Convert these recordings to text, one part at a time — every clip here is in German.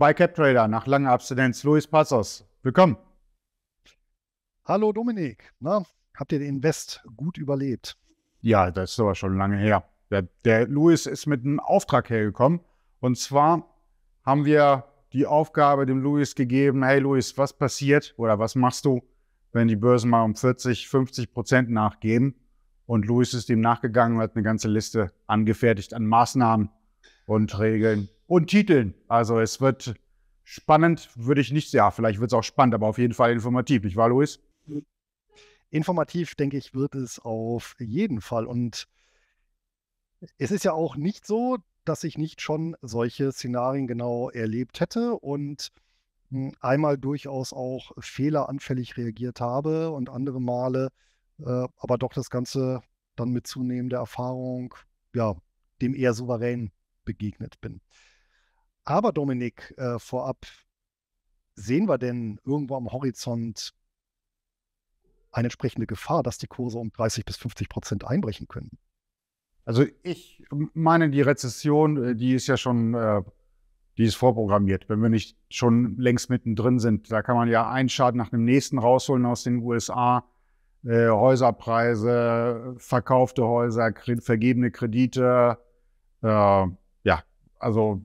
bei CapTrader nach langer Abstinenz Luis Passos. Willkommen. Hallo Dominik, Na, habt ihr den Invest gut überlebt? Ja, das ist aber schon lange her. Der, der Luis ist mit einem Auftrag hergekommen und zwar haben wir die Aufgabe dem Luis gegeben, hey Luis, was passiert oder was machst du, wenn die Börsen mal um 40, 50 Prozent nachgeben? Und Luis ist dem nachgegangen und hat eine ganze Liste angefertigt an Maßnahmen und Regeln, und Titeln. Also es wird spannend, würde ich nicht, ja, vielleicht wird es auch spannend, aber auf jeden Fall informativ, nicht wahr, Luis? Informativ, denke ich, wird es auf jeden Fall. Und es ist ja auch nicht so, dass ich nicht schon solche Szenarien genau erlebt hätte und hm, einmal durchaus auch fehleranfällig reagiert habe und andere Male äh, aber doch das Ganze dann mit zunehmender Erfahrung, ja, dem eher souverän begegnet bin. Aber Dominik, äh, vorab, sehen wir denn irgendwo am Horizont eine entsprechende Gefahr, dass die Kurse um 30 bis 50 Prozent einbrechen können? Also ich meine, die Rezession, äh, die ist ja schon, äh, die ist vorprogrammiert. Wenn wir nicht schon längst mittendrin sind, da kann man ja einen Schaden nach dem nächsten rausholen aus den USA. Äh, Häuserpreise, verkaufte Häuser, vergebene Kredite. ja, also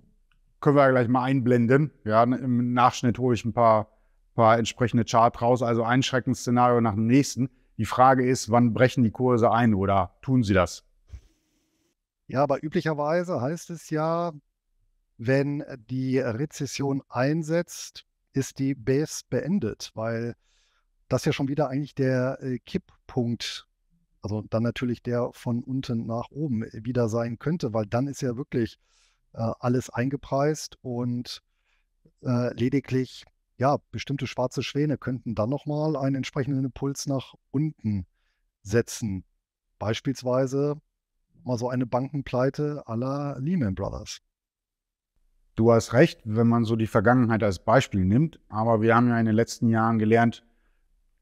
können wir ja gleich mal einblenden. Ja, ne, Im Nachschnitt hole ich ein paar, paar entsprechende Chart raus, also ein Schreckensszenario nach dem nächsten. Die Frage ist, wann brechen die Kurse ein oder tun sie das? Ja, aber üblicherweise heißt es ja, wenn die Rezession einsetzt, ist die Base beendet, weil das ja schon wieder eigentlich der äh, Kipppunkt, also dann natürlich der von unten nach oben wieder sein könnte, weil dann ist ja wirklich äh, alles eingepreist und äh, lediglich ja, bestimmte schwarze Schwäne könnten dann nochmal einen entsprechenden Impuls nach unten setzen. Beispielsweise mal so eine Bankenpleite aller Lehman Brothers. Du hast recht, wenn man so die Vergangenheit als Beispiel nimmt, aber wir haben ja in den letzten Jahren gelernt,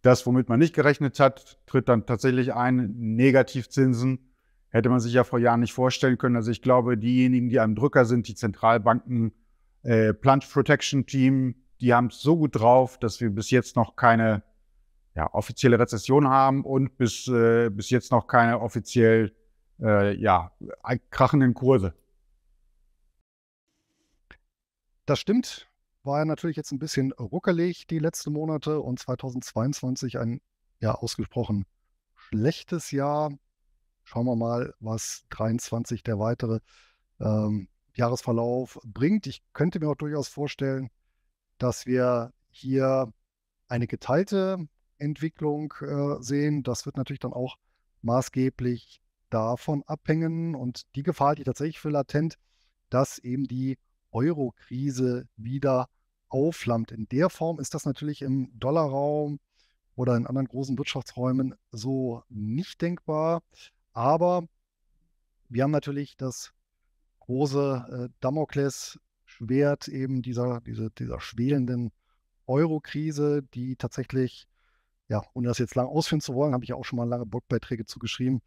das, womit man nicht gerechnet hat, tritt dann tatsächlich ein, Negativzinsen hätte man sich ja vor Jahren nicht vorstellen können. Also ich glaube, diejenigen, die am Drücker sind, die Zentralbanken, äh, Plant Protection Team, die haben es so gut drauf, dass wir bis jetzt noch keine ja, offizielle Rezession haben und bis, äh, bis jetzt noch keine offiziell äh, ja, krachenden Kurse. Das stimmt. War ja natürlich jetzt ein bisschen ruckelig die letzten Monate und 2022 ein ja ausgesprochen schlechtes Jahr Schauen wir mal, was 23 der weitere ähm, Jahresverlauf bringt. Ich könnte mir auch durchaus vorstellen, dass wir hier eine geteilte Entwicklung äh, sehen. Das wird natürlich dann auch maßgeblich davon abhängen und die Gefahr halte ich tatsächlich für latent, dass eben die Euro-Krise wieder aufflammt. In der Form ist das natürlich im Dollarraum oder in anderen großen Wirtschaftsräumen so nicht denkbar. Aber wir haben natürlich das große äh, Damoklesschwert eben dieser, diese, dieser schwelenden Euro-Krise, die tatsächlich, ja, ohne das jetzt lang ausführen zu wollen, habe ich ja auch schon mal lange Blogbeiträge zugeschrieben,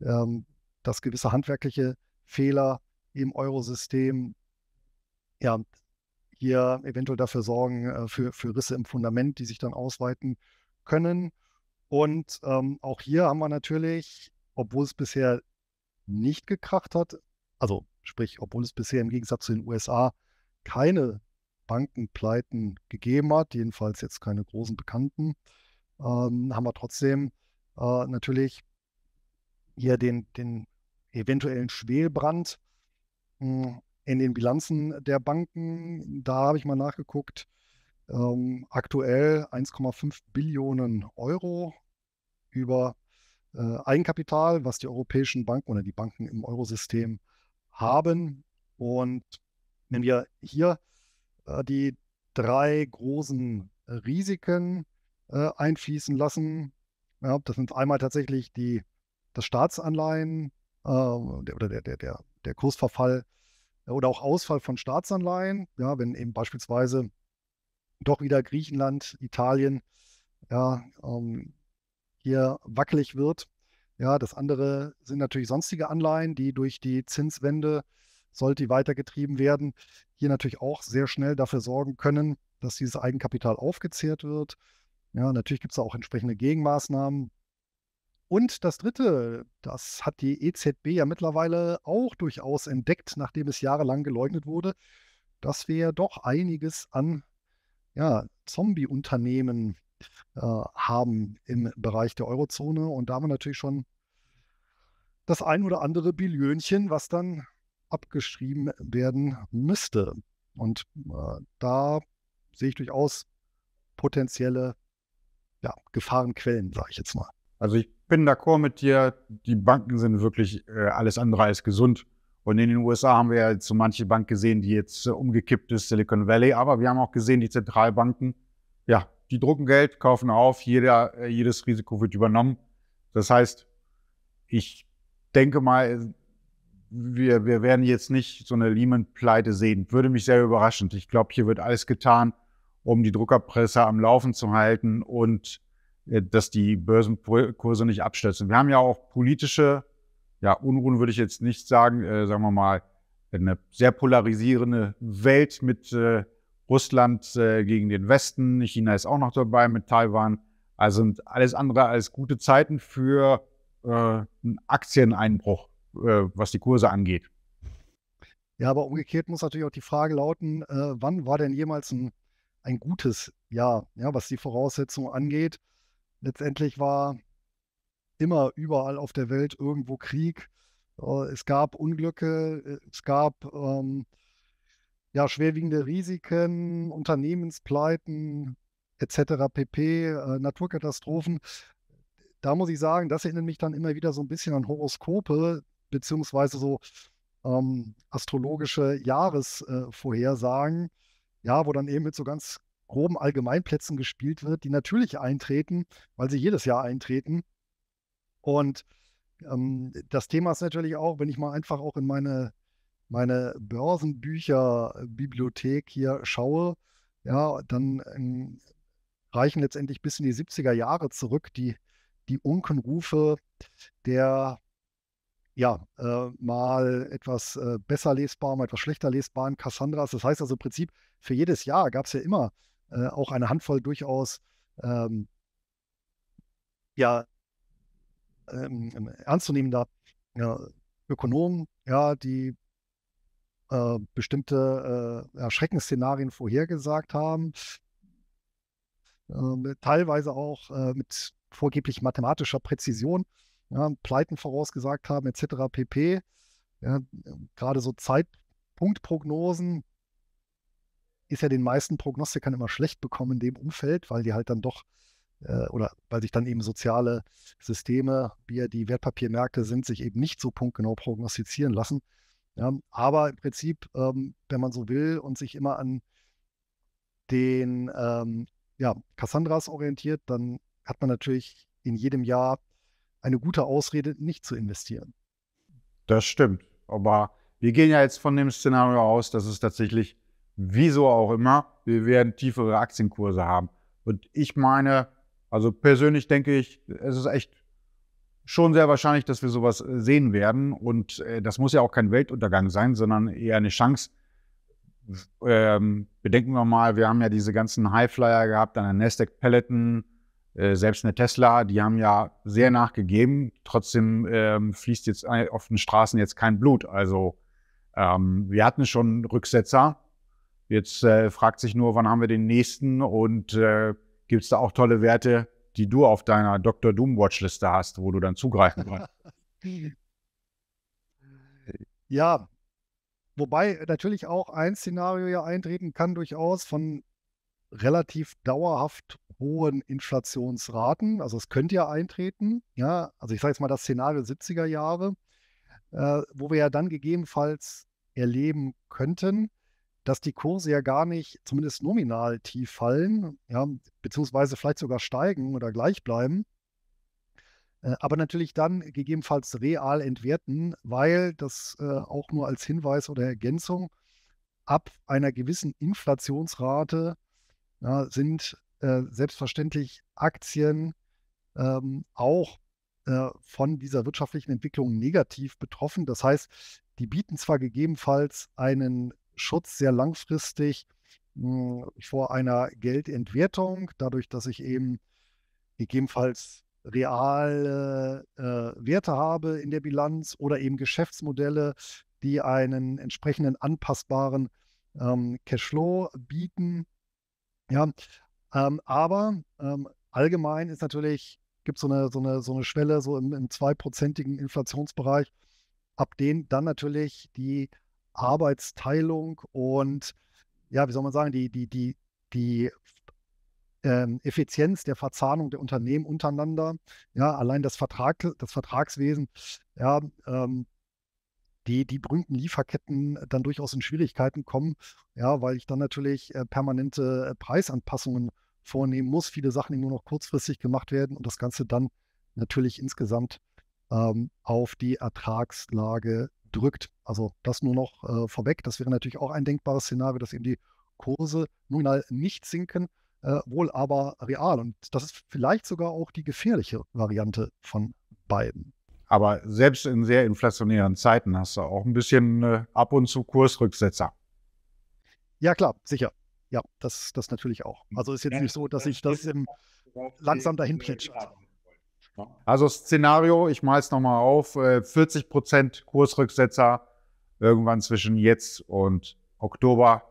ähm, dass gewisse handwerkliche Fehler im Eurosystem ja, hier eventuell dafür sorgen, äh, für, für Risse im Fundament, die sich dann ausweiten können. Und ähm, auch hier haben wir natürlich obwohl es bisher nicht gekracht hat, also sprich, obwohl es bisher im Gegensatz zu den USA keine Bankenpleiten gegeben hat, jedenfalls jetzt keine großen Bekannten, ähm, haben wir trotzdem äh, natürlich hier den, den eventuellen Schwelbrand mh, hm, in den Bilanzen der Banken. Da habe ich mal nachgeguckt. Ähm, aktuell 1,5 Billionen Euro über äh, Eigenkapital, was die europäischen Banken oder die Banken im Eurosystem haben. Und wenn wir hier äh, die drei großen Risiken äh, einfließen lassen, ja, das sind einmal tatsächlich die, das Staatsanleihen oder der, der, der, der Kursverfall oder auch Ausfall von Staatsanleihen, ja, wenn eben beispielsweise doch wieder Griechenland, Italien, ja, ähm, hier wackelig wird. Ja, das andere sind natürlich sonstige Anleihen, die durch die Zinswende, sollte die weitergetrieben werden, hier natürlich auch sehr schnell dafür sorgen können, dass dieses Eigenkapital aufgezehrt wird. Ja, natürlich gibt es auch entsprechende Gegenmaßnahmen. Und das Dritte, das hat die EZB ja mittlerweile auch durchaus entdeckt, nachdem es jahrelang geleugnet wurde, dass wir doch einiges an ja, Zombie-Unternehmen äh, haben im Bereich der Eurozone. Und da haben wir natürlich schon das ein oder andere Billionchen, was dann abgeschrieben werden müsste. Und äh, da sehe ich durchaus potenzielle ja, Gefahrenquellen, sage ich jetzt mal. Also ich bin d'accord mit dir, die Banken sind wirklich äh, alles andere als gesund. Und in den USA haben wir ja so manche Bank gesehen, die jetzt äh, umgekippt ist, Silicon Valley. Aber wir haben auch gesehen, die Zentralbanken, ja, die drucken Geld, kaufen auf, jeder, äh, jedes Risiko wird übernommen. Das heißt, ich denke mal, wir, wir werden jetzt nicht so eine Lehman-Pleite sehen. Würde mich sehr überraschend. Ich glaube, hier wird alles getan, um die Druckerpresse am Laufen zu halten und äh, dass die Börsenkurse nicht abstürzen. Wir haben ja auch politische, ja, Unruhen würde ich jetzt nicht sagen, äh, sagen wir mal, eine sehr polarisierende Welt mit äh, Russland äh, gegen den Westen, China ist auch noch dabei mit Taiwan. Also sind alles andere als gute Zeiten für äh, einen Aktieneinbruch, äh, was die Kurse angeht. Ja, aber umgekehrt muss natürlich auch die Frage lauten, äh, wann war denn jemals ein, ein gutes Jahr, ja, was die Voraussetzungen angeht? Letztendlich war immer überall auf der Welt irgendwo Krieg. Äh, es gab Unglücke, äh, es gab ähm, ja, schwerwiegende Risiken, Unternehmenspleiten etc. pp, äh, Naturkatastrophen. Da muss ich sagen, das erinnert mich dann immer wieder so ein bisschen an Horoskope, beziehungsweise so ähm, astrologische Jahresvorhersagen, äh, ja, wo dann eben mit so ganz groben Allgemeinplätzen gespielt wird, die natürlich eintreten, weil sie jedes Jahr eintreten. Und ähm, das Thema ist natürlich auch, wenn ich mal einfach auch in meine meine Börsenbücherbibliothek hier schaue, ja, dann ähm, reichen letztendlich bis in die 70er Jahre zurück die, die Unkenrufe der ja, äh, mal etwas äh, besser lesbaren, mal etwas schlechter lesbaren Cassandras. Das heißt also im Prinzip, für jedes Jahr gab es ja immer äh, auch eine Handvoll durchaus ähm, ja, ähm, ähm ernstzunehmender ja, Ökonomen, ja, die äh, bestimmte äh, Schreckensszenarien vorhergesagt haben, äh, teilweise auch äh, mit vorgeblich mathematischer Präzision, ja, Pleiten vorausgesagt haben, etc. pp. Ja, gerade so Zeitpunktprognosen ist ja den meisten Prognostikern immer schlecht bekommen in dem Umfeld, weil die halt dann doch äh, oder weil sich dann eben soziale Systeme, wie ja die Wertpapiermärkte sind, sich eben nicht so punktgenau prognostizieren lassen. Ja, aber im Prinzip, ähm, wenn man so will und sich immer an den ähm, ja, Cassandras orientiert, dann hat man natürlich in jedem Jahr eine gute Ausrede, nicht zu investieren. Das stimmt. Aber wir gehen ja jetzt von dem Szenario aus, dass es tatsächlich, wieso auch immer, wir werden tiefere Aktienkurse haben. Und ich meine, also persönlich denke ich, es ist echt schon sehr wahrscheinlich, dass wir sowas äh, sehen werden. Und äh, das muss ja auch kein Weltuntergang sein, sondern eher eine Chance. Ähm, bedenken wir mal, wir haben ja diese ganzen Highflyer gehabt an der Nasdaq Peloton, äh, selbst eine Tesla, die haben ja sehr nachgegeben. Trotzdem ähm, fließt jetzt auf den Straßen jetzt kein Blut. Also ähm, wir hatten schon Rücksetzer. Jetzt äh, fragt sich nur, wann haben wir den nächsten und äh, gibt es da auch tolle Werte, die du auf deiner Dr. Doom Watchliste hast, wo du dann zugreifen kannst. ja, wobei natürlich auch ein Szenario ja eintreten kann, durchaus von relativ dauerhaft hohen Inflationsraten. Also es könnte ja eintreten, ja, also ich sage jetzt mal das Szenario 70er Jahre, äh, wo wir ja dann gegebenenfalls erleben könnten, dass die Kurse ja gar nicht zumindest nominal tief fallen, ja, beziehungsweise vielleicht sogar steigen oder gleich bleiben. Äh, aber natürlich dann gegebenenfalls real entwerten, weil das äh, auch nur als Hinweis oder Ergänzung ab einer gewissen Inflationsrate ja, sind äh, selbstverständlich Aktien ähm, auch von dieser wirtschaftlichen Entwicklung negativ betroffen. Das heißt, die bieten zwar gegebenenfalls einen Schutz sehr langfristig mh, hm, vor einer Geldentwertung, dadurch, dass ich eben gegebenenfalls reale äh, Werte habe in der Bilanz oder eben Geschäftsmodelle, die einen entsprechenden anpassbaren ähm, Cashflow bieten. Ja, ähm, aber ähm, allgemein ist natürlich, gibt so es so eine, so eine Schwelle so im, im zweiprozentigen Inflationsbereich, ab dem dann natürlich die Arbeitsteilung und ja, wie soll man sagen, die, die, die, die ähm, Effizienz der Verzahnung der Unternehmen untereinander, ja, allein das, Vertrag, das Vertragswesen, ja, ähm, die, die berühmten Lieferketten dann durchaus in Schwierigkeiten kommen, ja, weil ich dann natürlich äh, permanente äh, Preisanpassungen vornehmen muss, viele Sachen, nur noch kurzfristig gemacht werden und das Ganze dann natürlich insgesamt ähm, auf die Ertragslage drückt. Also das nur noch äh, vorweg. Das wäre natürlich auch ein denkbares Szenario, dass eben die Kurse nominal nicht sinken, äh, wohl aber real. Und das ist vielleicht sogar auch die gefährliche Variante von beiden. Aber selbst in sehr inflationären Zeiten hast du auch ein bisschen äh, ab und zu Kursrücksetzer. Ja, klar, sicher. Ja, das, das natürlich auch. Also ist jetzt nicht so, dass ich das im, langsam dahin plätschert. Ne? Also Szenario, ich mal es nochmal auf, 40% äh, Kursrücksetzer irgendwann zwischen jetzt und Oktober.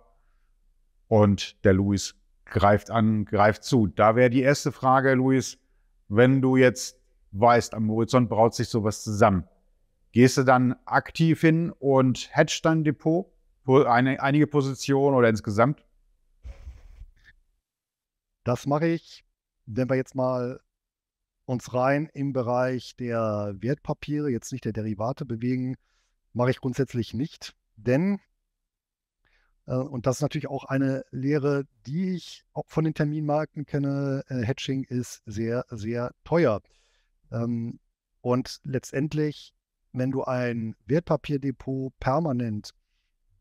Und der Luis greift an, greift zu. Da wäre die erste Frage, Luis, wenn du jetzt weißt, am Horizont braut sich sowas zusammen, gehst du dann aktiv hin und hedgst dein Depot, eine, einige Positionen oder insgesamt? Das mache ich, wenn wir jetzt mal uns rein im Bereich der Wertpapiere, jetzt nicht der Derivate bewegen, mache ich grundsätzlich nicht, denn, äh, und das ist natürlich auch eine Lehre, die ich auch von den Terminmärkten kenne, äh, Hedging ist sehr, sehr teuer. Ähm, und letztendlich, wenn du ein Wertpapierdepot permanent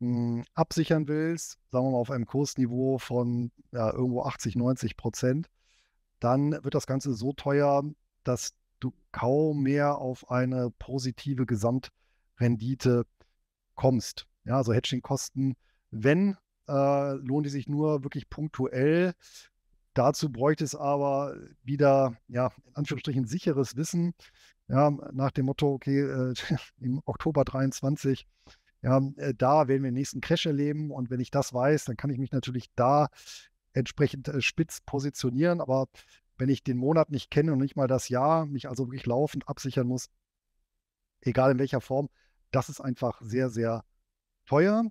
mh, hm, absichern willst, sagen wir mal auf einem Kursniveau von ja, irgendwo 80, 90 Prozent, dann wird das Ganze so teuer, dass du kaum mehr auf eine positive Gesamt- Rendite kommst. Ja, also Hedging-Kosten, wenn, äh, lohnen die sich nur wirklich punktuell. Dazu bräuchte es aber wieder, ja, in Anführungsstrichen sicheres Wissen, ja, nach dem Motto, okay, äh, im Oktober 23, ja, äh, da werden wir den nächsten Crash erleben und wenn ich das weiß, dann kann ich mich natürlich da entsprechend äh, spitz positionieren, aber wenn ich den Monat nicht kenne und nicht mal das Jahr, mich also wirklich laufend absichern muss, egal in welcher Form, das ist einfach sehr, sehr teuer.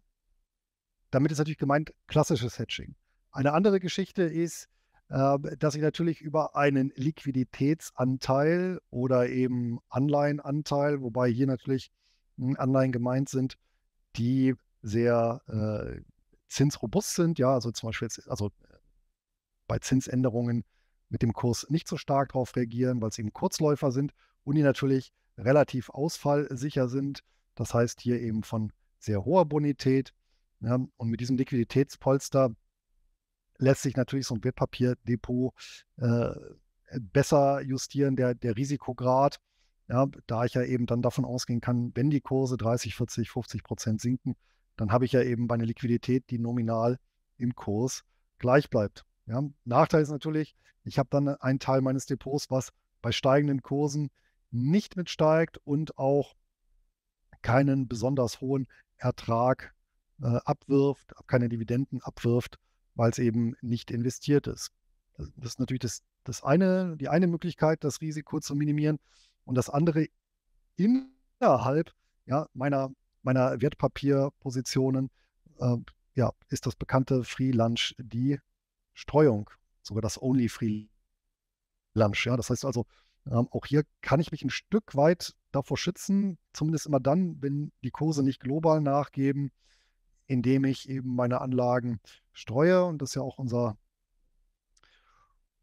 Damit ist natürlich gemeint klassisches Hedging. Eine andere Geschichte ist, ähm, dass ich natürlich über einen Liquiditätsanteil oder eben Anleihenanteil, wobei hier natürlich hm, Anleihen gemeint sind, die sehr äh, zinsrobust sind, ja, also zum Beispiel jetzt, also äh, bei Zinsänderungen mit dem Kurs nicht so stark darauf reagieren, weil es eben Kurzläufer sind und die natürlich relativ ausfallsicher sind. Das heißt hier eben von sehr hoher Bonität. Ja, und mit diesem Liquiditätspolster lässt sich natürlich so ein Wertpapierdepot äh, besser justieren, der, der Risikograd. Ja, da ich ja eben dann davon ausgehen kann, wenn die Kurse 30, 40, 50 Prozent sinken, dann habe ich ja eben meine Liquidität, die nominal im Kurs gleich bleibt. Ja, Nachteil ist natürlich, ich habe dann einen Teil meines Depots, was bei steigenden Kursen nicht mitsteigt und auch keinen besonders hohen Ertrag äh, abwirft, keine Dividenden abwirft, weil es eben nicht investiert ist. Das, ist natürlich das, das eine, die eine Möglichkeit, das Risiko zu minimieren. Und das andere innerhalb ja, meiner, meiner Wertpapierpositionen äh, ja, ist das bekannte Free Lunch die Streuung, sogar das Only Free Lunch. Ja, das heißt also, ähm, auch hier kann ich mich ein Stück weit davor schützen, zumindest immer dann, wenn die Kurse nicht global nachgeben, indem ich eben meine Anlagen streue. Und das ist ja auch unser,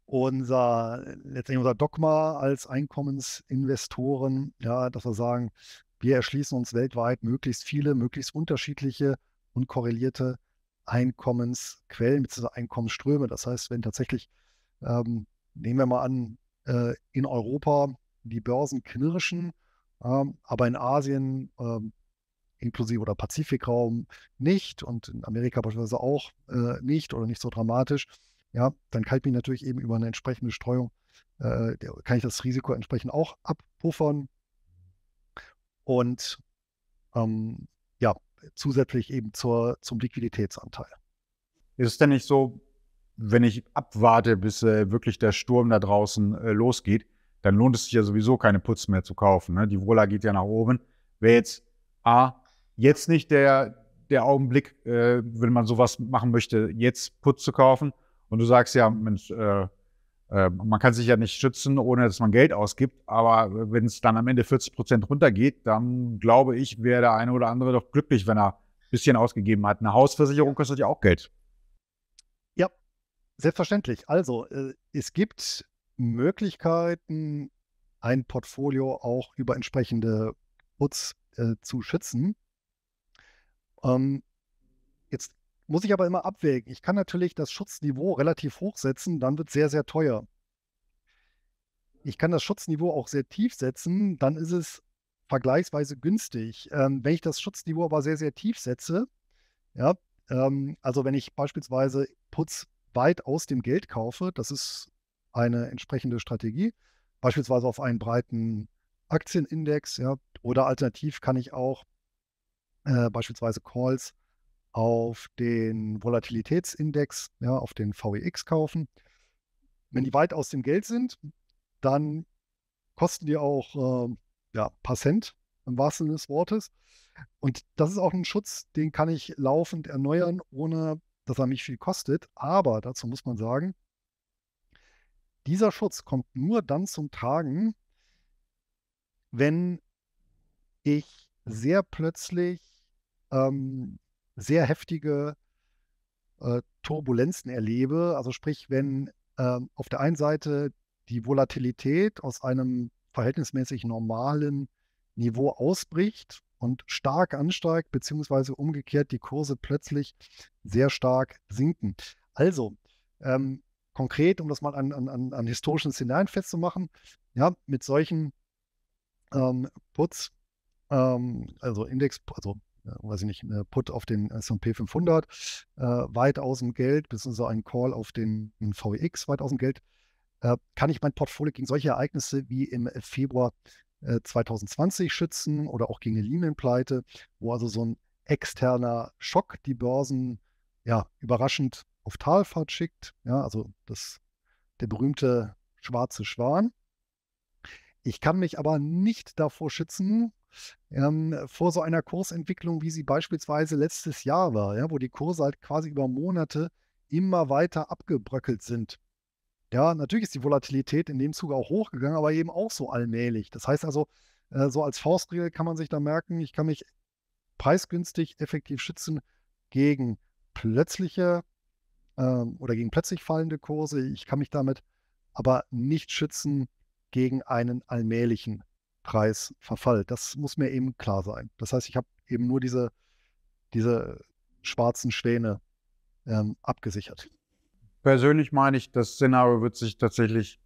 unser letztendlich unser Dogma als Einkommensinvestoren, ja, dass wir sagen, wir erschließen uns weltweit möglichst viele, möglichst unterschiedliche und korrelierte Einkommensquellen bzw. Einkommensströme. Das heißt, wenn tatsächlich, ähm, nehmen wir mal an, äh, in Europa die Börsen knirschen ähm, aber in Asien ähm, inklusive oder Pazifikraum nicht und in Amerika beispielsweise auch äh, nicht oder nicht so dramatisch, ja, dann kann ich mich natürlich eben über eine entsprechende Streuung, äh, kann ich das Risiko entsprechend auch abpuffern. Und ähm, ja, zusätzlich eben zur, zum Liquiditätsanteil. Ist es denn nicht so, wenn ich abwarte, bis äh, wirklich der Sturm da draußen äh, losgeht, dann lohnt es sich ja sowieso keine Putz mehr zu kaufen. Ne? Die Wohler geht ja nach oben. Wäre jetzt A, jetzt nicht der, der Augenblick, äh, wenn man sowas machen möchte, jetzt Putz zu kaufen. Und du sagst ja, Mensch, äh, äh, man kann sich ja nicht schützen, ohne dass man Geld ausgibt. Aber wenn es dann am Ende 40 Prozent runtergeht, dann glaube ich, wäre der eine oder andere doch glücklich, wenn er ein bisschen ausgegeben hat. Eine Hausversicherung kostet ja auch Geld. Ja, selbstverständlich. Also, äh, es gibt Möglichkeiten, ein Portfolio auch über entsprechende Puts äh, zu schützen. Ähm, jetzt muss ich aber immer abwägen. Ich kann natürlich das Schutzniveau relativ hoch setzen, dann wird es sehr, sehr teuer. Ich kann das Schutzniveau auch sehr tief setzen, dann ist es vergleichsweise günstig. Ähm, wenn ich das Schutzniveau aber sehr, sehr tief setze, ja, ähm, also wenn ich beispielsweise Putz weit aus dem Geld kaufe, das ist eine entsprechende Strategie, beispielsweise auf einen breiten Aktienindex, ja, oder alternativ kann ich auch äh, beispielsweise Calls auf den Volatilitätsindex, ja, auf den VEX kaufen. Wenn die weit aus dem Geld sind, dann kosten die auch äh, ja, ein paar Cent im wahrsten Sinne des Wortes. Und das ist auch ein Schutz, den kann ich laufend erneuern, ohne dass er mich viel kostet. Aber dazu muss man sagen, dieser Schutz kommt nur dann zum Tragen, wenn ich sehr plötzlich ähm, sehr heftige äh, Turbulenzen erlebe. Also sprich, wenn ähm, auf der einen Seite die Volatilität aus einem verhältnismäßig normalen Niveau ausbricht und stark ansteigt, beziehungsweise umgekehrt die Kurse plötzlich sehr stark sinken. Also, ähm, konkret, um das mal an, an, an historischen Szenarien festzumachen, ja, mit solchen ähm, Puts, ähm, also Index, also äh, weiß ich nicht, eine äh, Put auf den S&P 500 äh, weit aus dem Geld, beziehungsweise ein Call auf den VX e weit aus dem Geld, äh, kann ich mein Portfolio gegen solche Ereignisse wie im Februar 2020 äh, schützen oder auch gegen eine Lehman-Pleite, wo also so ein externer Schock die Börsen ja überraschend auf Talfahrt schickt. Ja, also das, der berühmte schwarze Schwan. Ich kann mich aber nicht davor schützen, ähm, vor so einer Kursentwicklung, wie sie beispielsweise letztes Jahr war, ja, wo die Kurse halt quasi über Monate immer weiter abgebröckelt sind. Ja, natürlich ist die Volatilität in dem Zuge auch hochgegangen, aber eben auch so allmählich. Das heißt also, äh, so als Faustregel kann man sich da merken, ich kann mich preisgünstig effektiv schützen gegen plötzliche ähm, oder gegen plötzlich fallende Kurse. Ich kann mich damit aber nicht schützen gegen einen allmählichen Preisverfall. Das muss mir eben klar sein. Das heißt, ich habe eben nur diese, diese schwarzen Schwäne ähm, abgesichert. Persönlich meine ich, das Szenario wird sich tatsächlich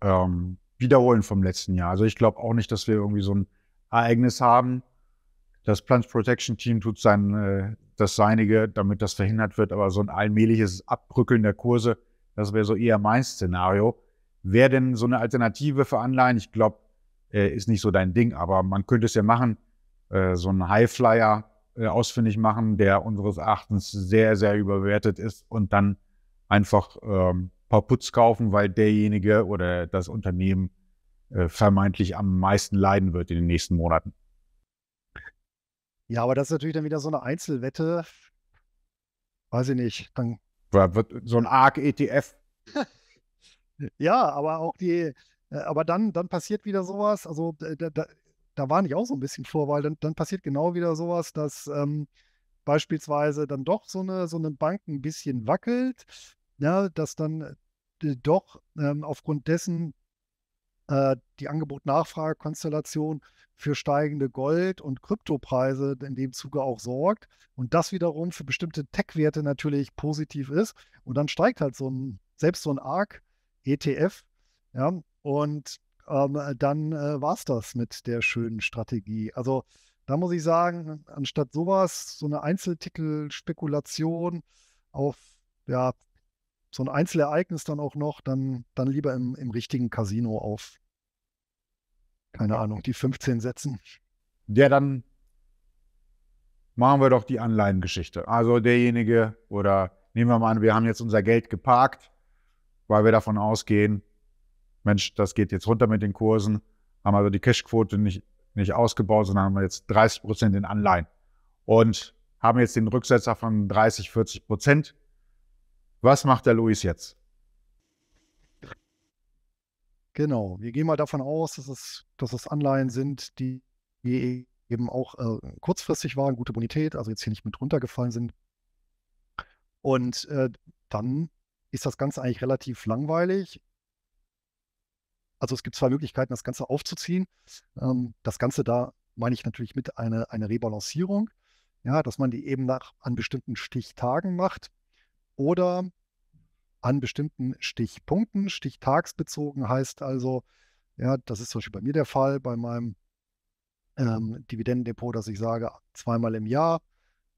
ähm, wiederholen vom letzten Jahr. Also ich glaube auch nicht, dass wir irgendwie so ein Ereignis haben, das Plant Protection Team tut sein, äh, das Seinige, damit das verhindert wird. Aber so ein allmähliches Abbrückeln der Kurse, das wäre so eher mein Szenario. Wer denn so eine Alternative für Anleihen? Ich glaube, äh, ist nicht so dein Ding, aber man könnte es ja machen. Äh, so einen Highflyer äh, ausfindig machen, der unseres Erachtens sehr, sehr überwertet ist und dann einfach ähm, paar Putz kaufen, weil derjenige oder das Unternehmen äh, vermeintlich am meisten leiden wird in den nächsten Monaten. Ja, aber das ist natürlich dann wieder so eine Einzelwette. Weiß ich nicht. Dann wird so ein ARC-ETF. ja, aber auch die, äh, aber dann, dann passiert wieder sowas. Also äh, da, da, da war ich auch so ein bisschen vor, weil dann, dann passiert genau wieder sowas, dass ähm, beispielsweise dann doch so eine, so eine Bank ein bisschen wackelt, ja, dass dann äh, doch ähm, aufgrund dessen äh, die Angebot-Nachfrage-Konstellation für steigende Gold- und Kryptopreise in dem Zuge auch sorgt und das wiederum für bestimmte Tech-Werte natürlich positiv ist. Und dann steigt halt so ein, selbst so ein ARC-ETF. Ja, und ähm, dann äh, war es das mit der schönen Strategie. Also da muss ich sagen, anstatt sowas, so eine Einzeltitel-Spekulation auf ja, so ein Einzelereignis dann auch noch, dann, dann lieber im, im richtigen Casino auf, keine Ahnung, die 15 setzen. Ja, dann machen wir doch die Anleihengeschichte. Also derjenige oder nehmen wir mal an, wir haben jetzt unser Geld geparkt, weil wir davon ausgehen, Mensch, das geht jetzt runter mit den Kursen, haben also die Cashquote nicht, nicht ausgebaut, sondern haben jetzt 30 Prozent in Anleihen und haben jetzt den Rücksetzer von 30, 40 Prozent. Was macht der Luis jetzt? Genau, wir gehen mal davon aus, dass es, dass es Anleihen sind, die eben auch äh, kurzfristig waren, gute Bonität, also jetzt hier nicht mit runtergefallen sind. Und äh, dann ist das Ganze eigentlich relativ langweilig. Also es gibt zwei Möglichkeiten, das Ganze aufzuziehen. Ähm, das Ganze da meine ich natürlich mit einer eine Rebalancierung, ja, dass man die eben nach an bestimmten Stichtagen macht. Oder an bestimmten Stichpunkten. Stichtagsbezogen heißt also, ja, das ist zum Beispiel bei mir der Fall, bei meinem ähm, Dividendendepot, dass ich sage, zweimal im Jahr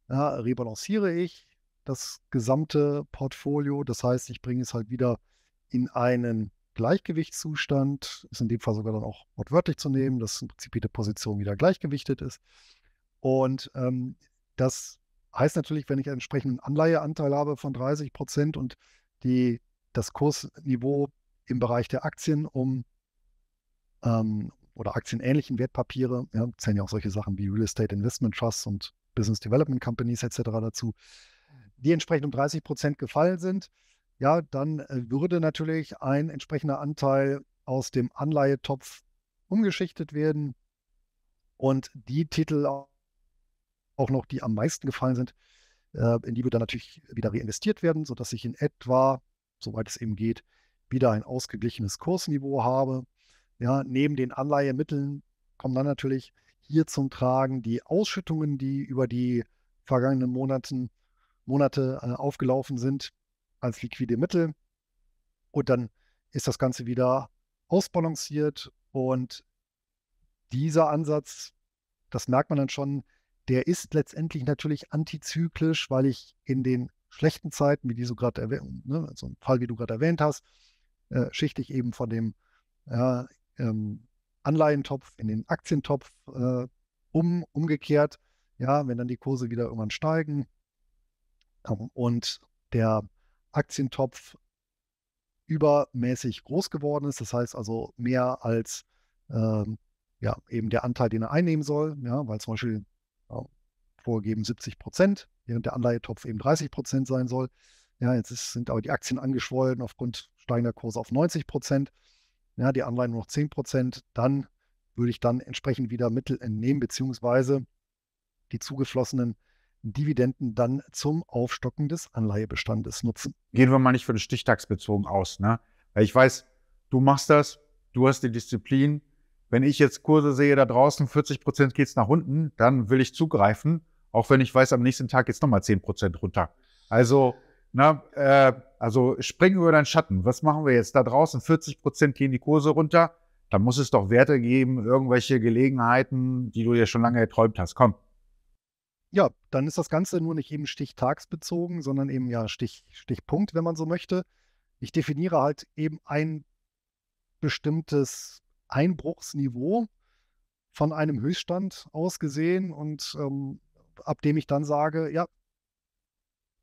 ja, rebalanciere ich das gesamte Portfolio. Das heißt, ich bringe es halt wieder in einen Gleichgewichtszustand. Ist in dem Fall sogar dann auch wortwörtlich zu nehmen, dass im Prinzip jede Position wieder gleichgewichtet ist. Und ähm, das heißt natürlich, wenn ich einen entsprechenden Anleiheanteil habe von 30 Prozent und die, das Kursniveau im Bereich der Aktien um ähm, oder aktienähnlichen Wertpapiere, ja, zählen ja auch solche Sachen wie Real Estate Investment Trusts und Business Development Companies etc. dazu, die entsprechend um 30 Prozent gefallen sind, ja, dann äh, würde natürlich ein entsprechender Anteil aus dem Anleihetopf umgeschichtet werden und die Titel auch noch, die am meisten gefallen sind, äh, in die wird dann natürlich wieder reinvestiert werden, sodass ich in etwa, soweit es eben geht, wieder ein ausgeglichenes Kursniveau habe. Ja, neben den Anleihemitteln kommen dann natürlich hier zum Tragen die Ausschüttungen, die über die vergangenen Monaten, Monate äh, aufgelaufen sind als liquide Mittel. Und dann ist das Ganze wieder ausbalanciert. Und dieser Ansatz, das merkt man dann schon, der ist letztendlich natürlich antizyklisch, weil ich in den schlechten Zeiten, wie die so gerade erwähnt, ne, so also ein Fall, wie du gerade erwähnt hast, äh, schichte ich eben von dem ja, ähm, Anleihentopf in den Aktientopf äh, um, umgekehrt. Ja, wenn dann die Kurse wieder irgendwann steigen ähm, und der Aktientopf übermäßig groß geworden ist, das heißt also mehr als ähm, ja, eben der Anteil, den er einnehmen soll, ja, weil zum Beispiel ähm, vorgegeben 70 Prozent, während der Anleihetopf eben 30 Prozent sein soll. Ja, jetzt ist, sind aber die Aktien angeschwollen aufgrund steigender Kurse auf 90 Prozent. Ja, die Anleihen nur noch 10 Prozent. Dann würde ich dann entsprechend wieder Mittel entnehmen, beziehungsweise die zugeflossenen Dividenden dann zum Aufstocken des Anleihebestandes nutzen. Gehen wir mal nicht für den stichtagsbezogen aus, ne? ich weiß, du machst das, du hast die Disziplin, wenn ich jetzt Kurse sehe, da draußen 40 Prozent geht es nach unten, dann will ich zugreifen, auch wenn ich weiß, am nächsten Tag geht es nochmal 10 Prozent runter. Also, na, ne, äh, also springen über deinen Schatten. Was machen wir jetzt? Da draußen 40 Prozent gehen die Kurse runter. Da muss es doch Werte geben, irgendwelche Gelegenheiten, die du dir schon lange erträumt hast. Komm. Ja, dann ist das Ganze nur nicht eben stichtagsbezogen, sondern eben ja Stich, Stichpunkt, wenn man so möchte. Ich definiere halt eben ein bestimmtes Einbruchsniveau von einem Höchststand aus gesehen und ähm, ab dem ich dann sage, ja,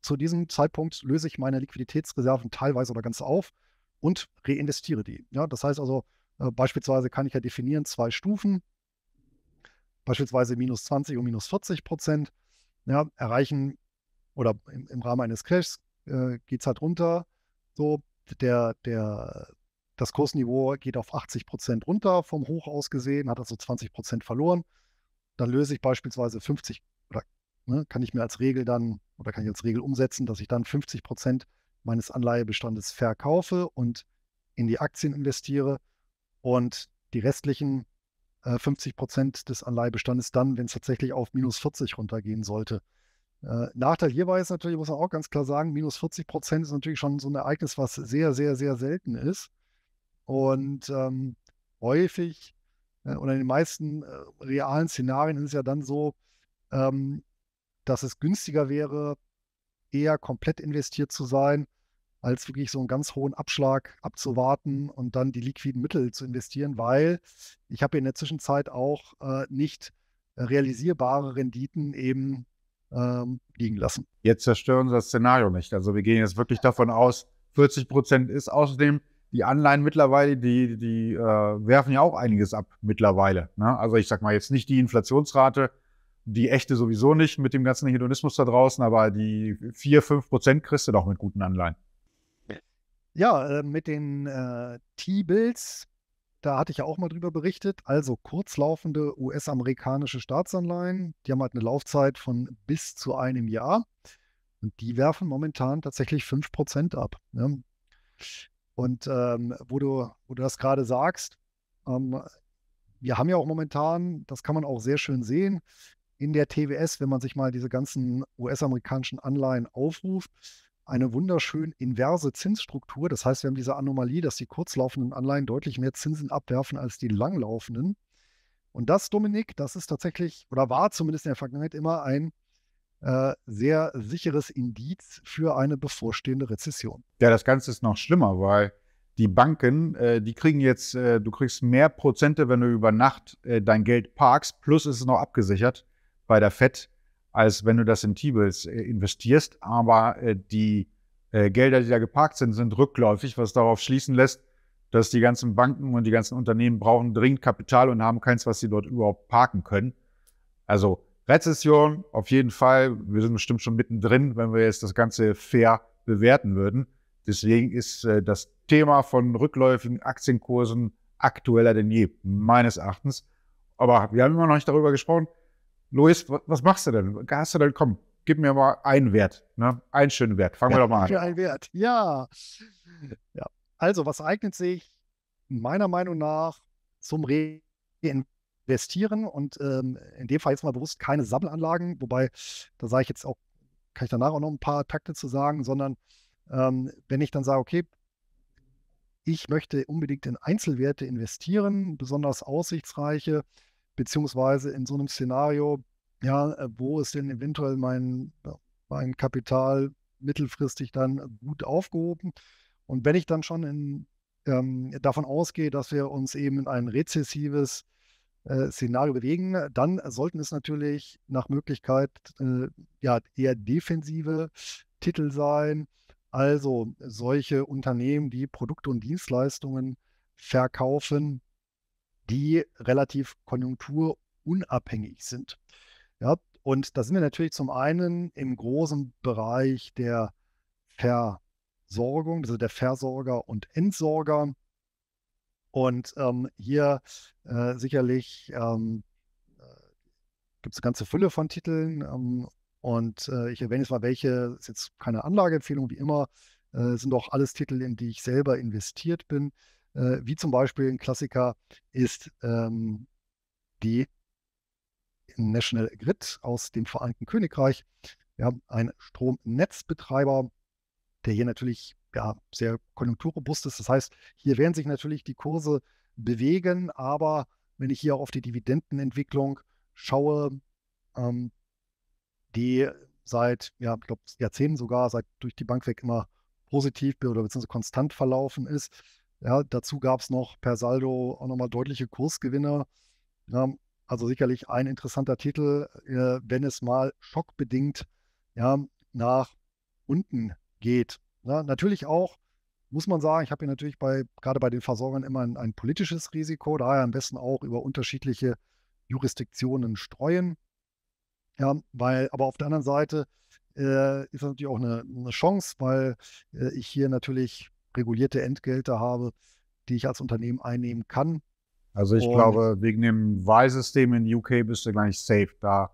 zu diesem Zeitpunkt löse ich meine Liquiditätsreserven teilweise oder ganz auf und reinvestiere die. Ja, das heißt also, äh, beispielsweise kann ich ja definieren zwei Stufen, beispielsweise minus 20 und minus 40 Prozent, ja, erreichen oder im, im Rahmen eines Crashs äh, geht es halt runter. So, der, der das Kursniveau geht auf 80 Prozent runter vom Hoch aus gesehen, hat also 20 Prozent verloren. Dann löse ich beispielsweise 50 oder ne, kann ich mir als Regel dann oder kann ich als Regel umsetzen, dass ich dann 50 Prozent meines Anleihebestandes verkaufe und in die Aktien investiere und die restlichen äh, 50 Prozent des Anleihebestandes dann, wenn es tatsächlich auf minus 40 runtergehen sollte. Äh, Nachteil hierbei ist natürlich, muss man auch ganz klar sagen, minus 40 Prozent ist natürlich schon so ein Ereignis, was sehr, sehr, sehr selten ist. Und ähm, häufig äh, oder in den meisten äh, realen Szenarien ist es ja dann so, ähm, dass es günstiger wäre, eher komplett investiert zu sein, als wirklich so einen ganz hohen Abschlag abzuwarten und dann die liquiden Mittel zu investieren, weil ich habe in der Zwischenzeit auch äh, nicht realisierbare Renditen eben ähm, liegen lassen. Jetzt zerstören Sie das Szenario nicht. Also wir gehen jetzt wirklich davon aus, 40 Prozent ist außerdem die Anleihen mittlerweile, die, die äh, werfen ja auch einiges ab mittlerweile. Ne? Also ich sag mal jetzt nicht die Inflationsrate, die echte sowieso nicht mit dem ganzen Hedonismus da draußen, aber die 4, 5 Prozent kriegst du doch mit guten Anleihen. Ja, äh, mit den äh, T-Bills, da hatte ich ja auch mal drüber berichtet. Also kurzlaufende US-amerikanische Staatsanleihen, die haben halt eine Laufzeit von bis zu einem Jahr. Und die werfen momentan tatsächlich 5% ab. Ne? Und ähm, wo, du, wo du das gerade sagst, ähm, wir haben ja auch momentan, das kann man auch sehr schön sehen, in der TWS, wenn man sich mal diese ganzen US-amerikanischen Anleihen aufruft, eine wunderschön inverse Zinsstruktur. Das heißt, wir haben diese Anomalie, dass die kurzlaufenden Anleihen deutlich mehr Zinsen abwerfen als die langlaufenden. Und das, Dominik, das ist tatsächlich oder war zumindest in der Vergangenheit immer ein äh, sehr sicheres Indiz für eine bevorstehende Rezession. Ja, das Ganze ist noch schlimmer, weil die Banken, äh, die kriegen jetzt, äh, du kriegst mehr Prozente, wenn du über Nacht äh, dein Geld parkst, plus ist es noch abgesichert bei der FED, als wenn du das in T-Bills äh, investierst. Aber äh, die äh, Gelder, die da geparkt sind, sind rückläufig, was darauf schließen lässt, dass die ganzen Banken und die ganzen Unternehmen brauchen dringend Kapital und haben keins, was sie dort überhaupt parken können. Also Rezession auf jeden Fall. Wir sind bestimmt schon mittendrin, wenn wir jetzt das Ganze fair bewerten würden. Deswegen ist äh, das Thema von rückläufigen Aktienkursen aktueller denn je, meines Erachtens. Aber wir haben immer noch nicht darüber gesprochen. Luis, was machst du denn? Hast du denn, komm, gib mir mal einen Wert, ne? einen schönen Wert. Fangen ja, wir doch mal an. Einen Wert, ja. ja. Also, was eignet sich meiner Meinung nach zum Reinvestieren? investieren und ähm, in dem Fall jetzt mal bewusst keine Sammelanlagen, wobei da sage ich jetzt auch, kann ich danach auch noch ein paar Takte zu sagen, sondern ähm, wenn ich dann sage, okay, ich möchte unbedingt in Einzelwerte investieren, besonders aussichtsreiche, beziehungsweise in so einem Szenario, ja, äh, wo es denn eventuell mein, mein Kapital mittelfristig dann gut aufgehoben. Und wenn ich dann schon in, ähm, davon ausgehe, dass wir uns eben in ein rezessives äh, Szenario bewegen, dann sollten es natürlich nach Möglichkeit äh, ja, eher defensive Titel sein. Also solche Unternehmen, die Produkte und Dienstleistungen verkaufen, die relativ konjunkturunabhängig sind. Ja, und da sind wir natürlich zum einen im großen Bereich der Versorgung, also der Versorger und Entsorger. Und ähm, hier äh, sicherlich ähm, äh, gibt es eine ganze Fülle von Titeln. Ähm, und äh, ich erwähne jetzt mal welche, ist jetzt keine Anlageempfehlung, wie immer, äh, sind auch alles Titel, in die ich selber investiert bin. Äh, wie zum Beispiel ein Klassiker ist ähm, die National Grid aus dem Vereinigten Königreich. Wir haben einen Stromnetzbetreiber, der hier natürlich ja, sehr konjunkturrobust ist. Das heißt, hier werden sich natürlich die Kurse bewegen, aber wenn ich hier auf die Dividendenentwicklung schaue, ähm, die seit, ja, ich glaube, Jahrzehnten sogar, seit durch die Bank weg immer positiv oder beziehungsweise konstant verlaufen ist. Ja, dazu gab es noch per Saldo auch nochmal deutliche Kursgewinne. Ja, also sicherlich ein interessanter Titel, äh, wenn es mal schockbedingt ja, nach unten geht. Na, ne, natürlich auch, muss man sagen, ich habe hier natürlich bei, gerade bei den Versorgern immer ein, ein, politisches Risiko, daher am besten auch über unterschiedliche Jurisdiktionen streuen. Ja, weil, aber auf der anderen Seite äh, ist das natürlich auch eine, eine Chance, weil äh, ich hier natürlich regulierte Entgelte habe, die ich als Unternehmen einnehmen kann. Also ich Und glaube, wegen dem Wahlsystem in UK bist du gleich safe. Da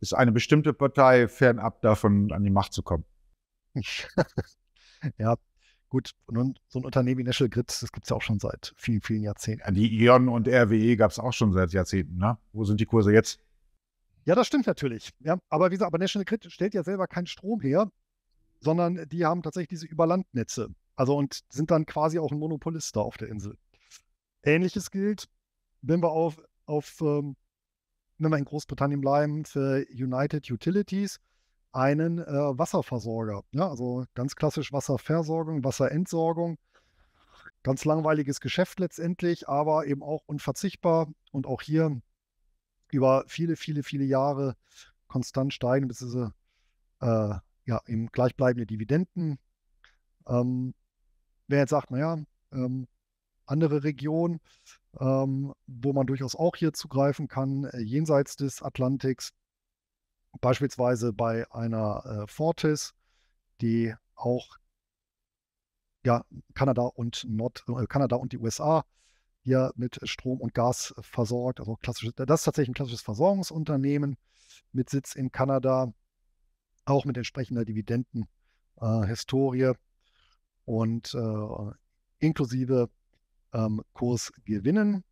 ist eine bestimmte Partei fernab davon, an die Macht zu kommen. Ja, gut, und so ein Unternehmen wie National Grid, das gibt es ja auch schon seit vielen, vielen Jahrzehnten. Äh, die E.ON und RWE gab es auch schon seit Jahrzehnten, ne? Wo sind die Kurse jetzt? Ja, das stimmt natürlich. Ja, aber wie gesagt, aber National Grid stellt ja selber keinen Strom her, sondern die haben tatsächlich diese Überlandnetze. Also und sind dann quasi auch ein Monopolist da auf der Insel. Ähnliches gilt, wenn wir auf, auf ähm, wenn wir in Großbritannien bleiben, für United Utilities einen äh, Wasserversorger. Ja, ne? also ganz klassisch Wasserversorgung, Wasserentsorgung. Ganz langweiliges Geschäft letztendlich, aber eben auch unverzichtbar und auch hier über viele, viele, viele Jahre konstant steigen, bis diese äh, ja, eben gleichbleibende Dividenden. Ähm, wer jetzt sagt, naja, ähm, andere Region, ähm, wo man durchaus auch hier zugreifen kann, äh, jenseits des Atlantiks, Beispielsweise bei einer äh, Fortis, die auch ja, Kanada, und Nord, äh, Kanada und die USA hier mit Strom und Gas versorgt. Also klassisches, das ist tatsächlich ein klassisches Versorgungsunternehmen mit Sitz in Kanada, auch mit entsprechender Dividendenhistorie äh, und äh, inklusive ähm, Kursgewinnen.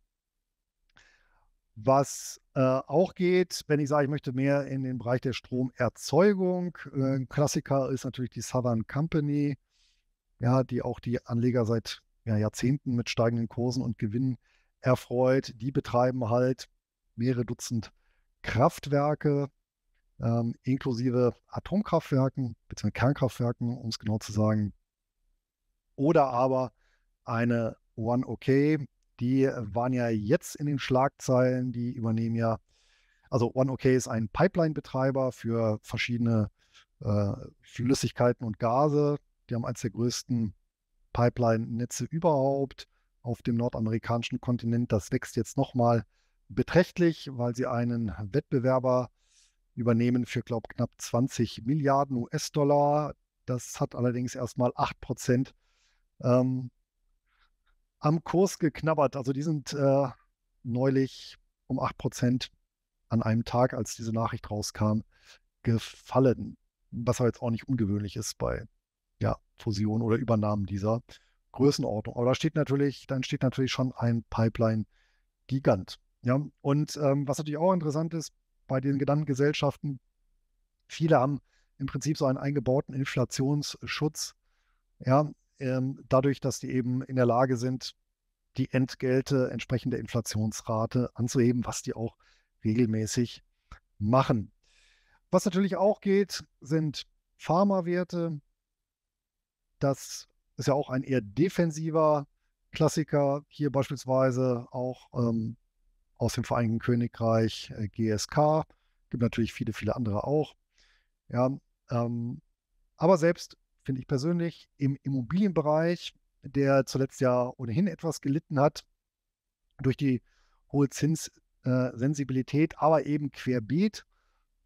Was äh, auch geht. Wenn ich sage, ich möchte mehr in den Bereich der Stromerzeugung, äh, mhm. ein Klassiker ist natürlich die Southern Company, ja, die auch die Anleger seit ja, Jahrzehnten mit steigenden Kursen und Gewinnen erfreut. Die betreiben halt mehrere Dutzend Kraftwerke, ähm, inklusive Atomkraftwerken bzw. Kernkraftwerken, um es genau zu sagen. Oder aber eine One OK, die äh, waren ja jetzt in den Schlagzeilen, die übernehmen ja, also OneOK ist ein Pipeline-Betreiber für verschiedene äh, Flüssigkeiten und Gase. Die haben eines der größten Pipeline-Netze überhaupt auf dem nordamerikanischen Kontinent. Das wächst jetzt nochmal beträchtlich, weil sie einen Wettbewerber übernehmen für, glaube ich, knapp 20 Milliarden US-Dollar. Das hat allerdings erstmal 8 Prozent ähm, am Kurs geknabbert. Also die sind äh, neulich um 8% an einem Tag, als diese Nachricht rauskam, gefallen. Was aber jetzt auch nicht ungewöhnlich ist bei ja, Fusionen oder Übernahmen dieser Größenordnung. Aber da steht natürlich, dann steht natürlich schon ein Pipeline-Gigant. Ja, und ähm, was natürlich auch interessant ist, bei den genannten Gesellschaften, viele haben im Prinzip so einen eingebauten Inflationsschutz. Ja, ähm, dadurch, dass die eben in der Lage sind, die Entgelte entsprechend der Inflationsrate anzuheben, was die auch regelmäßig machen. Was natürlich auch geht, sind Pharmawerte. Das ist ja auch ein eher defensiver Klassiker. Hier beispielsweise auch ähm, aus dem Vereinigten Königreich äh, GSK. Gibt natürlich viele, viele andere auch. Ja, ähm, aber selbst finde ich persönlich, im Immobilienbereich, der zuletzt ja ohnehin etwas gelitten hat durch die hohe Zinssensibilität, äh, aber eben querbeet,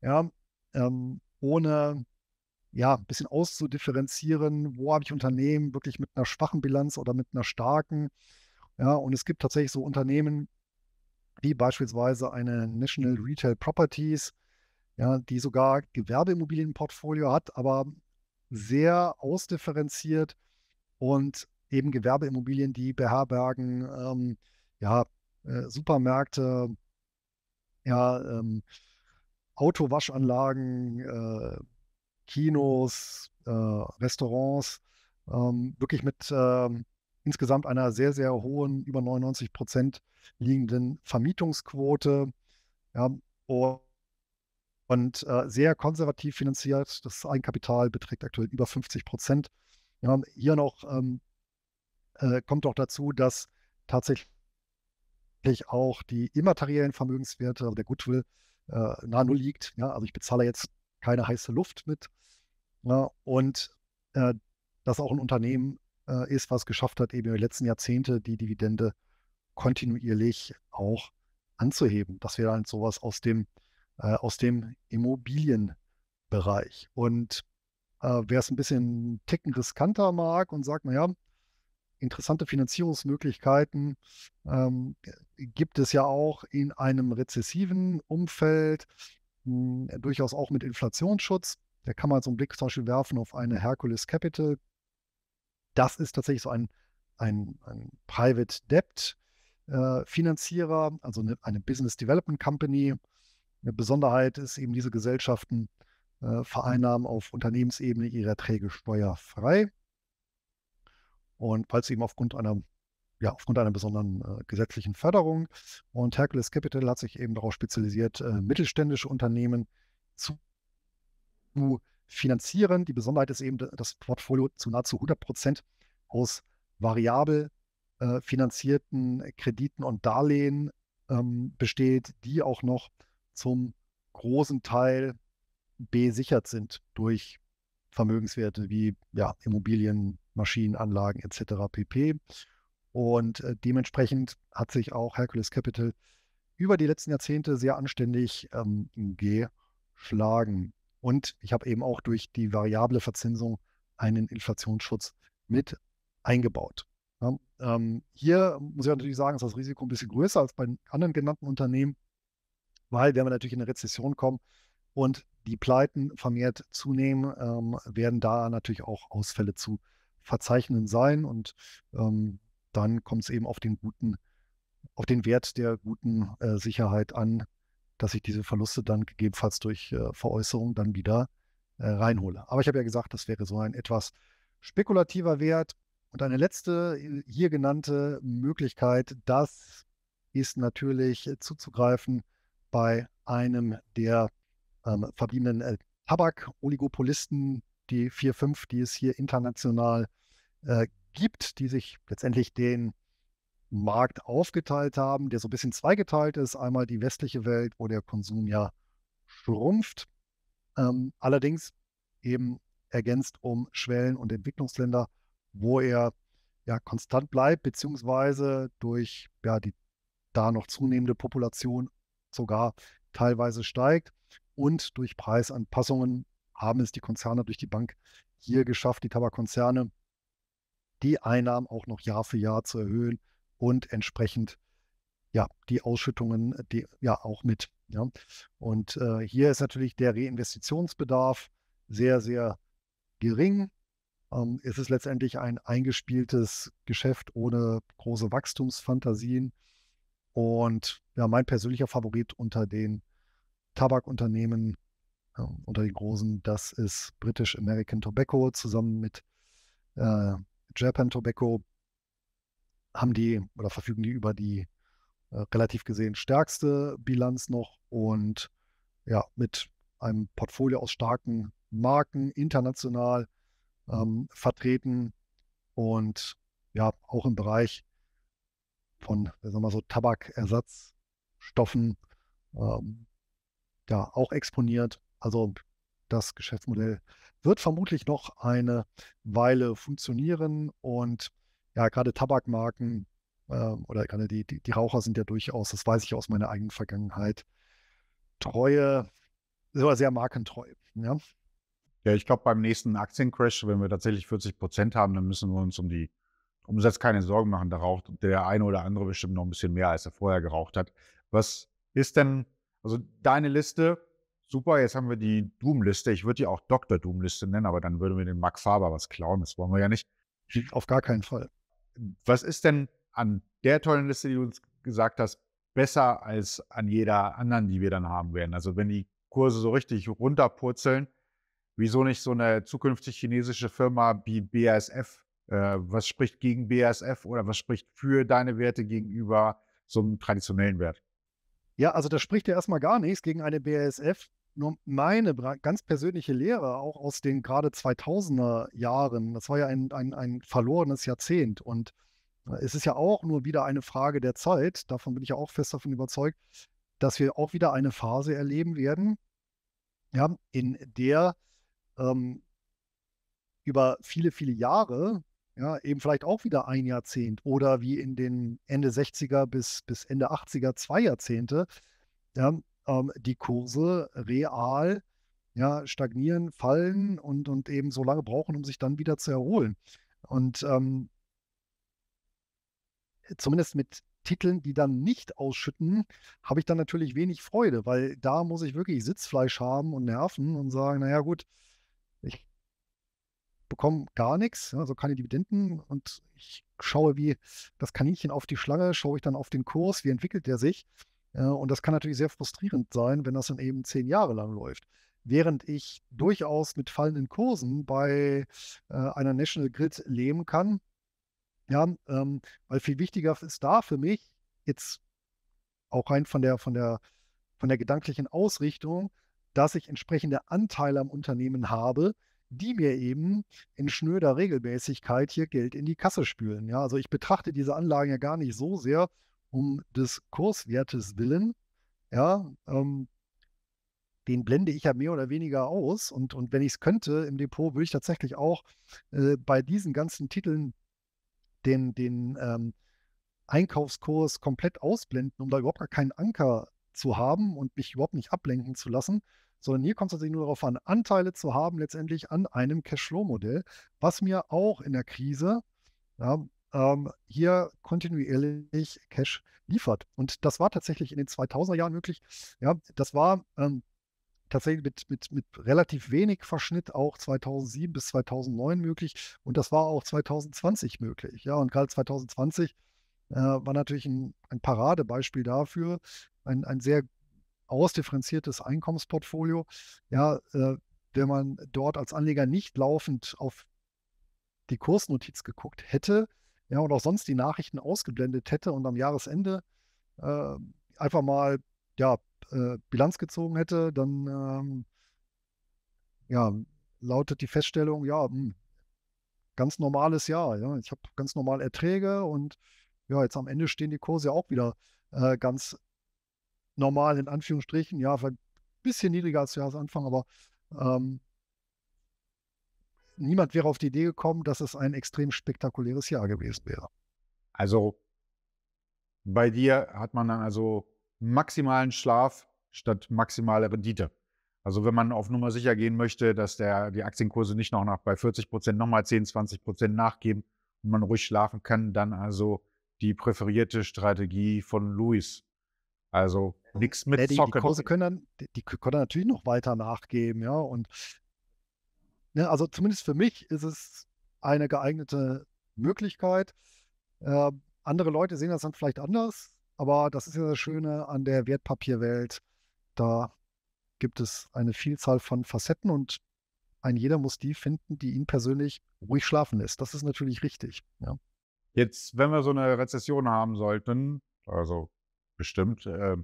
ja, ähm, ohne ja, ein bisschen auszudifferenzieren, wo habe ich Unternehmen wirklich mit einer schwachen Bilanz oder mit einer starken. Ja, und es gibt tatsächlich so Unternehmen, wie beispielsweise eine National Retail Properties, ja, die sogar Gewerbeimmobilienportfolio hat, aber sehr ausdifferenziert und eben Gewerbeimmobilien, die beherbergen, ähm, ja, äh, Supermärkte, ja, ähm, Autowaschanlagen, äh, Kinos, äh, Restaurants, ähm, wirklich mit ähm, insgesamt einer sehr, sehr hohen, über 99 Prozent liegenden Vermietungsquote. Ja, und und äh, sehr konservativ finanziert. Das Eigenkapital beträgt aktuell über 50 Prozent. Ja, hier noch ähm, äh, kommt auch dazu, dass tatsächlich auch die immateriellen Vermögenswerte, also der Goodwill, äh, nahe Null liegt. Ja, also ich bezahle jetzt keine heiße Luft mit. Ja, und äh, dass auch ein Unternehmen äh, ist, was geschafft hat, eben in den letzten Jahrzehnte die Dividende kontinuierlich auch anzuheben. Das wäre dann halt sowas aus dem äh, aus dem Immobilienbereich. Und äh, wer es ein bisschen ticken riskanter mag und sagt, naja, interessante Finanzierungsmöglichkeiten ähm, gibt es ja auch in einem rezessiven Umfeld, mh, hm, durchaus auch mit Inflationsschutz. Da kann man so einen Blick zum Beispiel werfen auf eine Hercules Capital. Das ist tatsächlich so ein, ein, ein Private Debt äh, Finanzierer, also eine, eine, Business Development Company, eine Besonderheit ist eben, diese Gesellschaften äh, mhm. vereinnahmen auf Unternehmensebene ihre Erträge steuerfrei. Und falls eben aufgrund einer, ja, aufgrund einer besonderen äh, gesetzlichen Förderung. Und Hercules Capital hat sich eben darauf spezialisiert, äh, mittelständische Unternehmen zu finanzieren. Die Besonderheit ist eben, dass das Portfolio zu nahezu 100 Prozent aus variabel äh, finanzierten Krediten und Darlehen ähm, besteht, die auch noch zum großen Teil besichert sind durch Vermögenswerte wie ja, Immobilien, Maschinenanlagen etc. pp. Und äh, dementsprechend hat sich auch Hercules Capital über die letzten Jahrzehnte sehr anständig ähm, geschlagen. Und ich habe eben auch durch die variable Verzinsung einen Inflationsschutz mit eingebaut. Ja, ähm, hier muss ich natürlich sagen, ist das Risiko ein bisschen größer als bei anderen genannten Unternehmen weil wenn wir natürlich in eine Rezession kommen und die Pleiten vermehrt zunehmen, ähm, werden da natürlich auch Ausfälle zu verzeichnen sein und ähm, dann kommt es eben auf den guten, auf den Wert der guten äh, Sicherheit an, dass ich diese Verluste dann gegebenenfalls durch äh, Veräußerung dann wieder äh, reinhole. Aber ich habe ja gesagt, das wäre so ein etwas spekulativer Wert. Und eine letzte äh, hier genannte Möglichkeit, das ist natürlich zuzugreifen bei einem der ähm, verbliebenen äh, Tabak-Oligopolisten, die 4-5, die es hier international äh, gibt, die sich letztendlich den Markt aufgeteilt haben, der so ein bisschen zweigeteilt ist. Einmal die westliche Welt, wo der Konsum ja schrumpft, ähm, allerdings eben ergänzt um Schwellen- und Entwicklungsländer, wo er ja konstant bleibt, beziehungsweise durch ja, die da noch zunehmende Population sogar teilweise steigt. Und durch Preisanpassungen haben es die Konzerne durch die Bank hier geschafft, die Tabakkonzerne, die Einnahmen auch noch Jahr für Jahr zu erhöhen und entsprechend ja, die Ausschüttungen die, ja auch mit. Ja. Und äh, hier ist natürlich der Reinvestitionsbedarf sehr, sehr gering. Ähm, es ist letztendlich ein eingespieltes Geschäft ohne große Wachstumsfantasien. Und ja, mein persönlicher Favorit unter den Tabakunternehmen, ja, äh, unter den großen, das ist British American Tobacco zusammen mit äh, Japan Tobacco haben die oder verfügen die über die äh, relativ gesehen stärkste Bilanz noch und ja, mit einem Portfolio aus starken Marken international ähm, vertreten und ja, auch im Bereich von, sagen wir so, Tabakersatzstoffen ähm, ja, auch exponiert. Also das Geschäftsmodell wird vermutlich noch eine Weile funktionieren und ja, gerade Tabakmarken äh, oder gerade die, die, die, Raucher sind ja durchaus, das weiß ich aus meiner eigenen Vergangenheit, treue, sogar sehr markentreu. Ja, ja ich glaube, beim nächsten Aktiencrash, wenn wir tatsächlich 40 Prozent haben, dann müssen wir uns um die Umsatz keine Sorgen machen, da raucht der eine oder andere bestimmt noch ein bisschen mehr, als er vorher geraucht hat. Was ist denn, also deine Liste, super, jetzt haben wir die Doom-Liste, ich würde die auch Dr. Doom-Liste nennen, aber dann würden wir den Max Faber was klauen, das wollen wir ja nicht. Hm, auf gar keinen Fall. Was ist denn an der tollen Liste, die du uns gesagt hast, besser als an jeder anderen, die wir dann haben werden? Also wenn die Kurse so richtig runterpurzeln, wieso nicht so eine zukünftig chinesische Firma wie BASF äh, was spricht gegen BASF oder was spricht für deine Werte gegenüber so einem traditionellen Wert? Ja, also da spricht ja erstmal gar nichts gegen eine BASF. Nur meine ganz persönliche Lehre, auch aus den gerade 2000er Jahren, das war ja ein, ein, ein verlorenes Jahrzehnt. Und äh, es ist ja auch nur wieder eine Frage der Zeit, davon bin ich ja auch fest davon überzeugt, dass wir auch wieder eine Phase erleben werden, ja, in der ähm, über viele, viele Jahre ja, eben vielleicht auch wieder ein Jahrzehnt oder wie in den Ende 60er bis, bis Ende 80er zwei Jahrzehnte. Ja, ähm, die Kurse real ja, stagnieren, fallen und, und eben so lange brauchen, um sich dann wieder zu erholen. Und ähm, zumindest mit Titeln, die dann nicht ausschütten, habe ich dann natürlich wenig Freude, weil da muss ich wirklich Sitzfleisch haben und Nerven und sagen, naja gut, bekomme gar nichts, also ne, keine Dividenden und ich schaue wie das Kaninchen auf die Schlange, schaue ich dann auf den Kurs, wie entwickelt der sich. Äh, und das kann natürlich sehr frustrierend sein, wenn das dann eben zehn Jahre lang läuft. Während ich durchaus mit fallenden Kursen bei äh, einer National Grid leben kann, ja, ähm, weil viel wichtiger ist da für mich jetzt auch rein von der, von der, von der gedanklichen Ausrichtung, dass ich entsprechende Anteile am Unternehmen habe, die mir eben in schnöder Regelmäßigkeit hier Geld in die Kasse spülen. Ja, also ich betrachte diese Anlagen ja gar nicht so sehr um des Kurswertes willen. Ja, ähm, den blende ich ja mehr oder weniger aus. Und, und wenn ich es könnte im Depot, würde ich tatsächlich auch äh, bei diesen ganzen Titeln den, den ähm, Einkaufskurs komplett ausblenden, um da überhaupt gar keinen Anker zu haben und mich überhaupt nicht ablenken zu lassen sondern hier kommt es tatsächlich nur darauf an, Anteile zu haben letztendlich an einem Cashflow-Modell, was mir auch in der Krise ja, ähm, hier kontinuierlich Cash liefert. Und das war tatsächlich in den 2000er Jahren möglich. Ja, das war ähm, tatsächlich mit, mit, mit relativ wenig Verschnitt auch 2007 bis 2009 möglich und das war auch 2020 möglich. Ja, und gerade 2020 äh, war natürlich ein, ein Paradebeispiel dafür, ein, ein sehr ausdifferenziertes Einkommensportfolio. Ja, äh, wenn man dort als Anleger nicht laufend auf die Kursnotiz geguckt hätte, ja, und auch sonst die Nachrichten ausgeblendet hätte und am Jahresende äh, einfach mal, ja, äh, Bilanz gezogen hätte, dann, ähm, ja, lautet die Feststellung, ja, mh, hm, ganz normales Jahr, ja, ich habe ganz normal Erträge und ja, jetzt am Ende stehen die Kurse auch wieder äh, ganz normal in Anführungsstrichen, ja, vielleicht ein bisschen niedriger als Jahresanfang, aber ähm, niemand wäre auf die Idee gekommen, dass es ein extrem spektakuläres Jahr gewesen wäre. Also bei dir hat man dann also maximalen Schlaf statt maximale Rendite. Also wenn man auf Nummer sicher gehen möchte, dass der, die Aktienkurse nicht noch nach bei 40 Prozent nochmal 10, 20 Prozent nachgeben und man ruhig schlafen kann, dann also die präferierte Strategie von Luis. Also Nichts mit ja, ne, die, Zocken. Die Kurse können dann, die, die können natürlich noch weiter nachgeben, ja. Und ne, also zumindest für mich ist es eine geeignete Möglichkeit. Äh, andere Leute sehen das dann vielleicht anders, aber das ist ja das Schöne an der Wertpapierwelt. Da gibt es eine Vielzahl von Facetten und ein jeder muss die finden, die ihn persönlich ruhig schlafen lässt. Das ist natürlich richtig. Ja. Jetzt, wenn wir so eine Rezession haben sollten, also bestimmt, äh,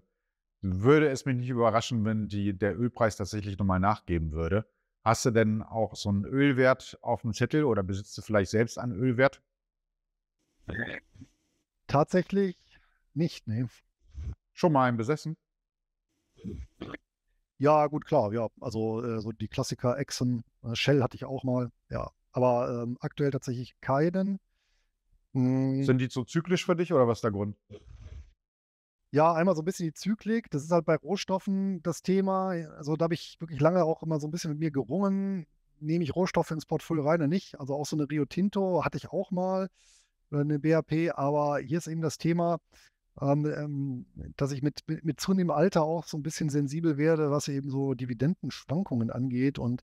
würde es mich nicht überraschen, wenn die, der Ölpreis tatsächlich nochmal nachgeben würde. Hast du denn auch so einen Ölwert auf dem Zettel oder besitzt du vielleicht selbst einen Ölwert? Tatsächlich nicht, ne. Schon mal einen besessen? Ja, gut, klar, ja. Also äh, so die Klassiker Exxon, äh, Shell hatte ich auch mal, ja. Aber ähm, aktuell tatsächlich keinen. Hm. Sind die zu zyklisch für dich oder was ist der Grund? Ja, einmal so ein bisschen die Zyklik. Das ist halt bei Rohstoffen das Thema. Also da habe ich wirklich lange auch immer so ein bisschen mit mir gerungen. Nehme ich Rohstoffe ins Portfolio rein oder nicht? Also auch so eine Rio Tinto hatte ich auch mal oder äh, eine BAP. Aber hier ist eben das Thema, ähm, ähm, dass ich mit, mit, mit, zunehmendem Alter auch so ein bisschen sensibel werde, was eben so Dividendenschwankungen angeht. Und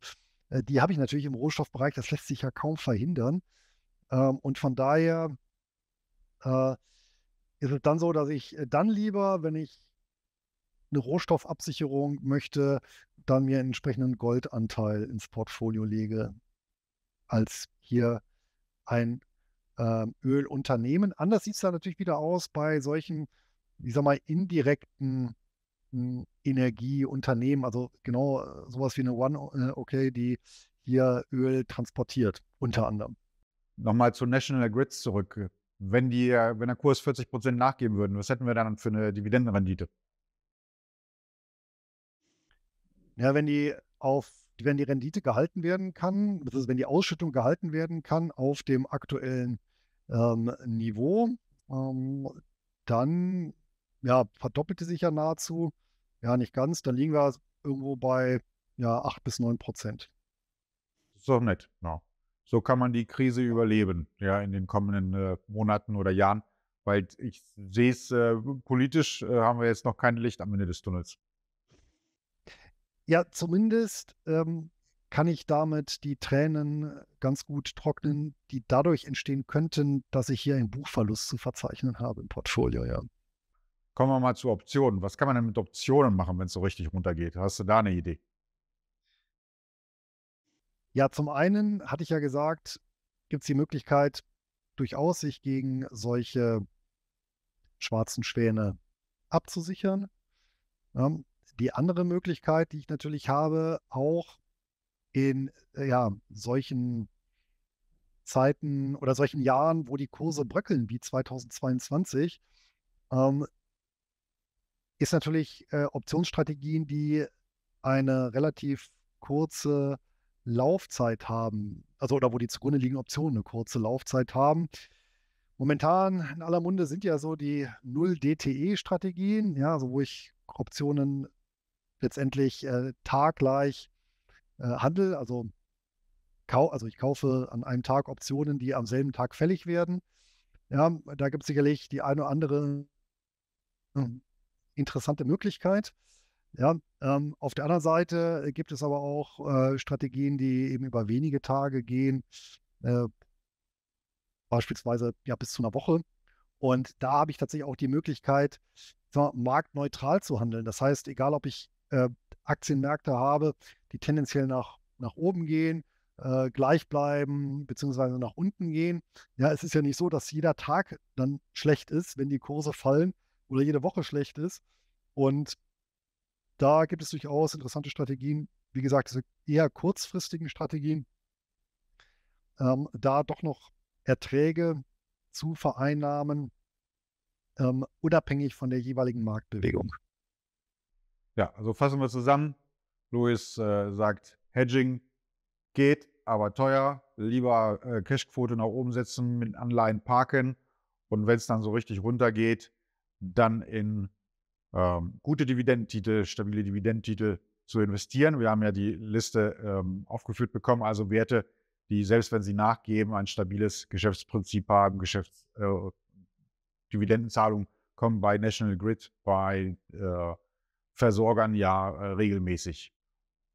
äh, die habe ich natürlich im Rohstoffbereich. Das lässt sich ja kaum verhindern. Ähm, und von daher... Äh, ist es dann so, dass ich äh, dann lieber, wenn ich eine Rohstoffabsicherung möchte, dann mir einen entsprechenden Goldanteil ins Portfolio lege, als hier ein ähm, Ölunternehmen. Anders sieht es dann natürlich wieder aus bei solchen, ich sag mal, indirekten mh, hm, Energieunternehmen, also genau äh, sowas wie eine One, äh, okay, die hier Öl transportiert, unter anderem. Nochmal zu National Grids zurück wenn, die, äh, wenn der Kurs 40 Prozent nachgeben würde, Was hätten wir dann für eine Dividendenrendite? Ja, wenn die auf, wenn die Rendite gehalten werden kann, das ist, wenn die Ausschüttung gehalten werden kann auf dem aktuellen ähm, Niveau, ähm, dann ja, verdoppelte sich ja nahezu. Ja, nicht ganz. Dann liegen wir irgendwo bei ja, 8 bis 9 Prozent. Das ist doch nett. No so kann man die Krise überleben, ja, in den kommenden äh, Monaten oder Jahren. Weil ich sehe es, äh, politisch äh, haben wir jetzt noch kein Licht am Ende des Tunnels. Ja, zumindest ähm, kann ich damit die Tränen ganz gut trocknen, die dadurch entstehen könnten, dass ich hier einen Buchverlust zu verzeichnen habe im Portfolio, ja. Kommen wir mal zu Optionen. Was kann man denn mit Optionen machen, wenn es so richtig runtergeht? Hast du da eine Idee? Ja, zum einen hatte ich ja gesagt, gibt es die Möglichkeit, durchaus sich gegen solche schwarzen Schwäne abzusichern. Ja, ähm, die andere Möglichkeit, die ich natürlich habe, auch in äh, ja, solchen Zeiten oder solchen Jahren, wo die Kurse bröckeln, wie 2022, ähm, ist natürlich äh, Optionsstrategien, die eine relativ kurze Laufzeit haben, also oder wo die zugrunde liegenden Optionen eine kurze Laufzeit haben. Momentan in aller Munde sind ja so die Null-DTE-Strategien, ja, also wo ich Optionen letztendlich äh, taggleich äh, handel, also, also ich kaufe an einem Tag Optionen, die am selben Tag fällig werden. Ja, da gibt es sicherlich die eine oder andere hm, interessante Möglichkeit. Ja, ähm, auf der anderen Seite äh, gibt es aber auch äh, Strategien, die eben über wenige Tage gehen, äh, beispielsweise ja bis zu einer Woche. Und da habe ich tatsächlich auch die Möglichkeit, mal, marktneutral zu handeln. Das heißt, egal ob ich äh, Aktienmärkte habe, die tendenziell nach, nach oben gehen, äh, gleich bleiben, beziehungsweise nach unten gehen. Ja, es ist ja nicht so, dass jeder Tag dann schlecht ist, wenn die Kurse fallen oder jede Woche schlecht ist. Und da gibt es durchaus interessante Strategien. Wie gesagt, diese eher kurzfristigen Strategien, ähm, da doch noch Erträge zu vereinnahmen, ähm, unabhängig von der jeweiligen Marktbewegung. Ja, also fassen wir zusammen. Louis äh, sagt, Hedging geht, aber teuer. Lieber äh, Cashquote nach oben setzen, mit Anleihen parken. Und wenn es dann so richtig runtergeht, dann in ähm, gute Dividendentitel, stabile Dividendentitel zu investieren. Wir haben ja die Liste ähm, aufgeführt bekommen, also Werte, die selbst wenn sie nachgeben, ein stabiles Geschäftsprinzip haben, Geschäfts äh, Dividendenzahlungen kommen bei National Grid, bei äh, Versorgern ja äh, regelmäßig.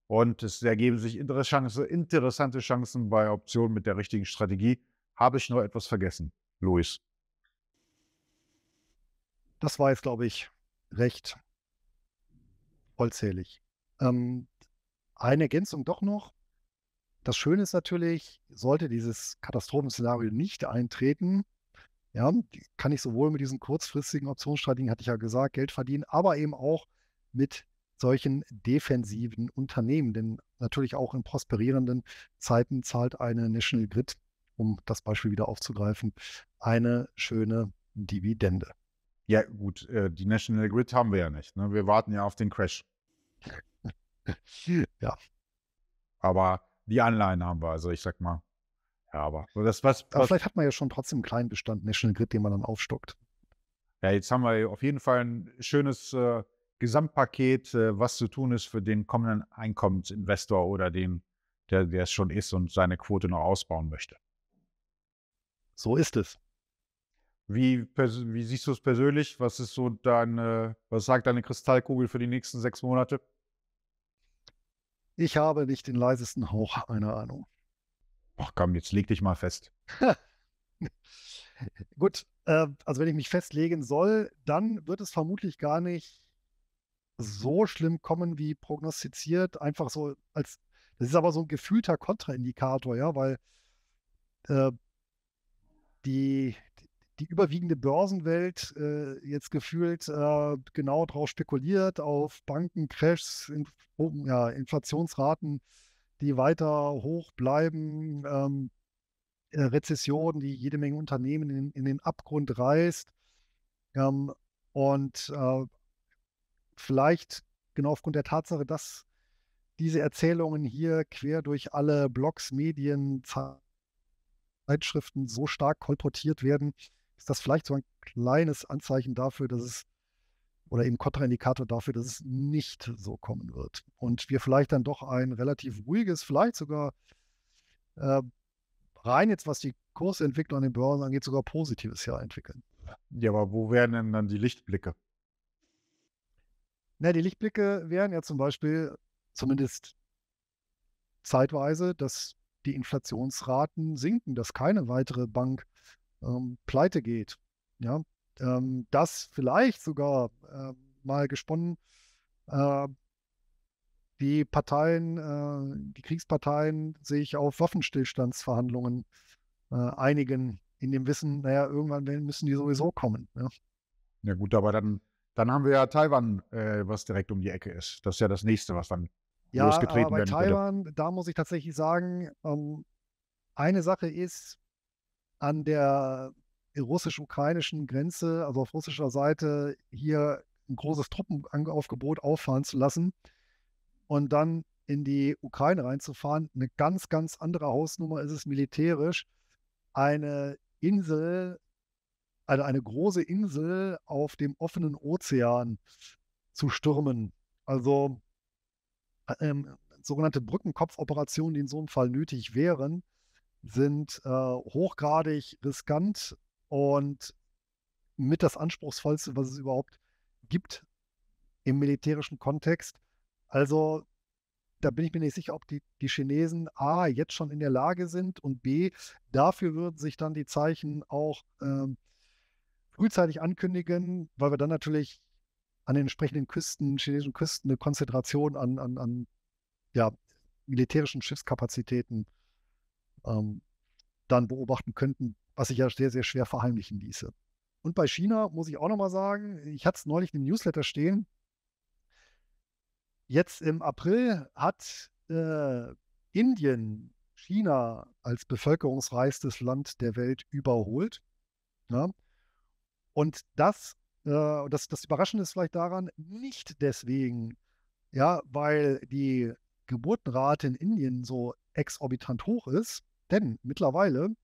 Und es ergeben sich interessante Chancen bei Optionen mit der richtigen Strategie. Habe ich noch etwas vergessen, Luis? Das war jetzt, glaube ich, recht vollzählig. Ähm, eine Ergänzung doch noch. Das Schöne ist natürlich, sollte dieses Katastrophenszenario nicht eintreten, ja, kann ich sowohl mit diesen kurzfristigen Optionsstrategien, hatte ich ja gesagt, Geld verdienen, aber eben auch mit solchen defensiven Unternehmen. Denn natürlich auch in prosperierenden Zeiten zahlt eine National Grid, um das Beispiel wieder aufzugreifen, eine schöne Dividende. Ja, gut, äh, die National Grid haben wir ja nicht. Ne? Wir warten ja auf den Crash. ja. Aber die Anleihen haben wir, also ich sag mal. Ja, aber das was, was aber vielleicht hat man ja schon trotzdem einen kleinen Bestand National Grid, den man dann aufstockt. Ja, jetzt haben wir auf jeden Fall ein schönes äh, Gesamtpaket, äh, was zu tun ist für den kommenden Einkommensinvestor oder den, der, der es schon ist und seine Quote noch ausbauen möchte. So ist es. Wie, wie siehst du es persönlich? Was ist so deine, was sagt deine Kristallkugel für die nächsten sechs Monate? Ich habe nicht den leisesten Hauch einer Ahnung. Ach komm, jetzt leg dich mal fest. Gut, äh, also wenn ich mich festlegen soll, dann wird es vermutlich gar nicht so schlimm kommen wie prognostiziert. Einfach so als, das ist aber so ein gefühlter Kontraindikator, ja, weil äh, die, die überwiegende Börsenwelt äh, jetzt gefühlt äh, genau darauf spekuliert, auf Bankencrashs, in, ja, Inflationsraten, die weiter hoch bleiben, ähm, äh, Rezession, die jede Menge Unternehmen in, in den Abgrund reißt. Ähm, und äh, vielleicht genau aufgrund der Tatsache, dass diese Erzählungen hier quer durch alle Blogs, Medien, Zeitschriften so stark kolportiert werden, ist das vielleicht so ein kleines Anzeichen dafür, dass es oder eben Kontraindikator dafür, dass es nicht so kommen wird. Und wir vielleicht dann doch ein relativ ruhiges, vielleicht sogar äh, rein jetzt, was die Kursentwicklung an den Börsen angeht, sogar positives Jahr entwickeln. Ja, aber wo wären denn dann die Lichtblicke? Na, die Lichtblicke wären ja zum Beispiel zumindest zeitweise, dass die Inflationsraten sinken, dass keine weitere Bank ähm, pleite geht. Ja, ähm, dass vielleicht sogar äh, mal gesponnen äh, die Parteien, äh, die Kriegsparteien sich auf Waffenstillstandsverhandlungen äh, einigen, in dem Wissen, naja, irgendwann müssen die sowieso kommen. Ja, ja gut, aber dann, dann haben wir ja Taiwan, äh, was direkt um die Ecke ist. Das ist ja das nächste, was dann ja, losgetreten aber bei werden Taiwan, würde. da muss ich tatsächlich sagen, ähm, eine Sache ist, an der äh, russisch-ukrainischen Grenze, also auf russischer Seite, hier ein großes Truppenaufgebot auffahren zu lassen und dann in die Ukraine reinzufahren. Eine ganz, ganz andere Hausnummer ist es militärisch. Eine Insel, also eine große Insel auf dem offenen Ozean zu stürmen. Also äh, ähm, sogenannte Brückenkopfoperationen, die in so einem Fall nötig wären sind äh, hochgradig riskant und mit das Anspruchsvollste, was es überhaupt gibt im militärischen Kontext. Also da bin ich mir nicht sicher, ob die, die Chinesen A jetzt schon in der Lage sind und B, dafür würden sich dann die Zeichen auch ähm, frühzeitig ankündigen, weil wir dann natürlich an den entsprechenden Küsten, chinesischen Küsten, eine Konzentration an, an, an ja, militärischen Schiffskapazitäten äh, ähm, dann beobachten könnten, was sich ja sehr, sehr schwer verheimlichen ließe. Und bei China muss ich auch nochmal sagen, ich hatte es neulich im Newsletter stehen. Jetzt im April hat äh, Indien China als bevölkerungsreichstes Land der Welt überholt. Ja? Ne? Und das, äh, das, das Überraschende ist vielleicht daran, nicht deswegen, ja, weil die Geburtenrate in Indien so exorbitant hoch ist, denn mittlerweile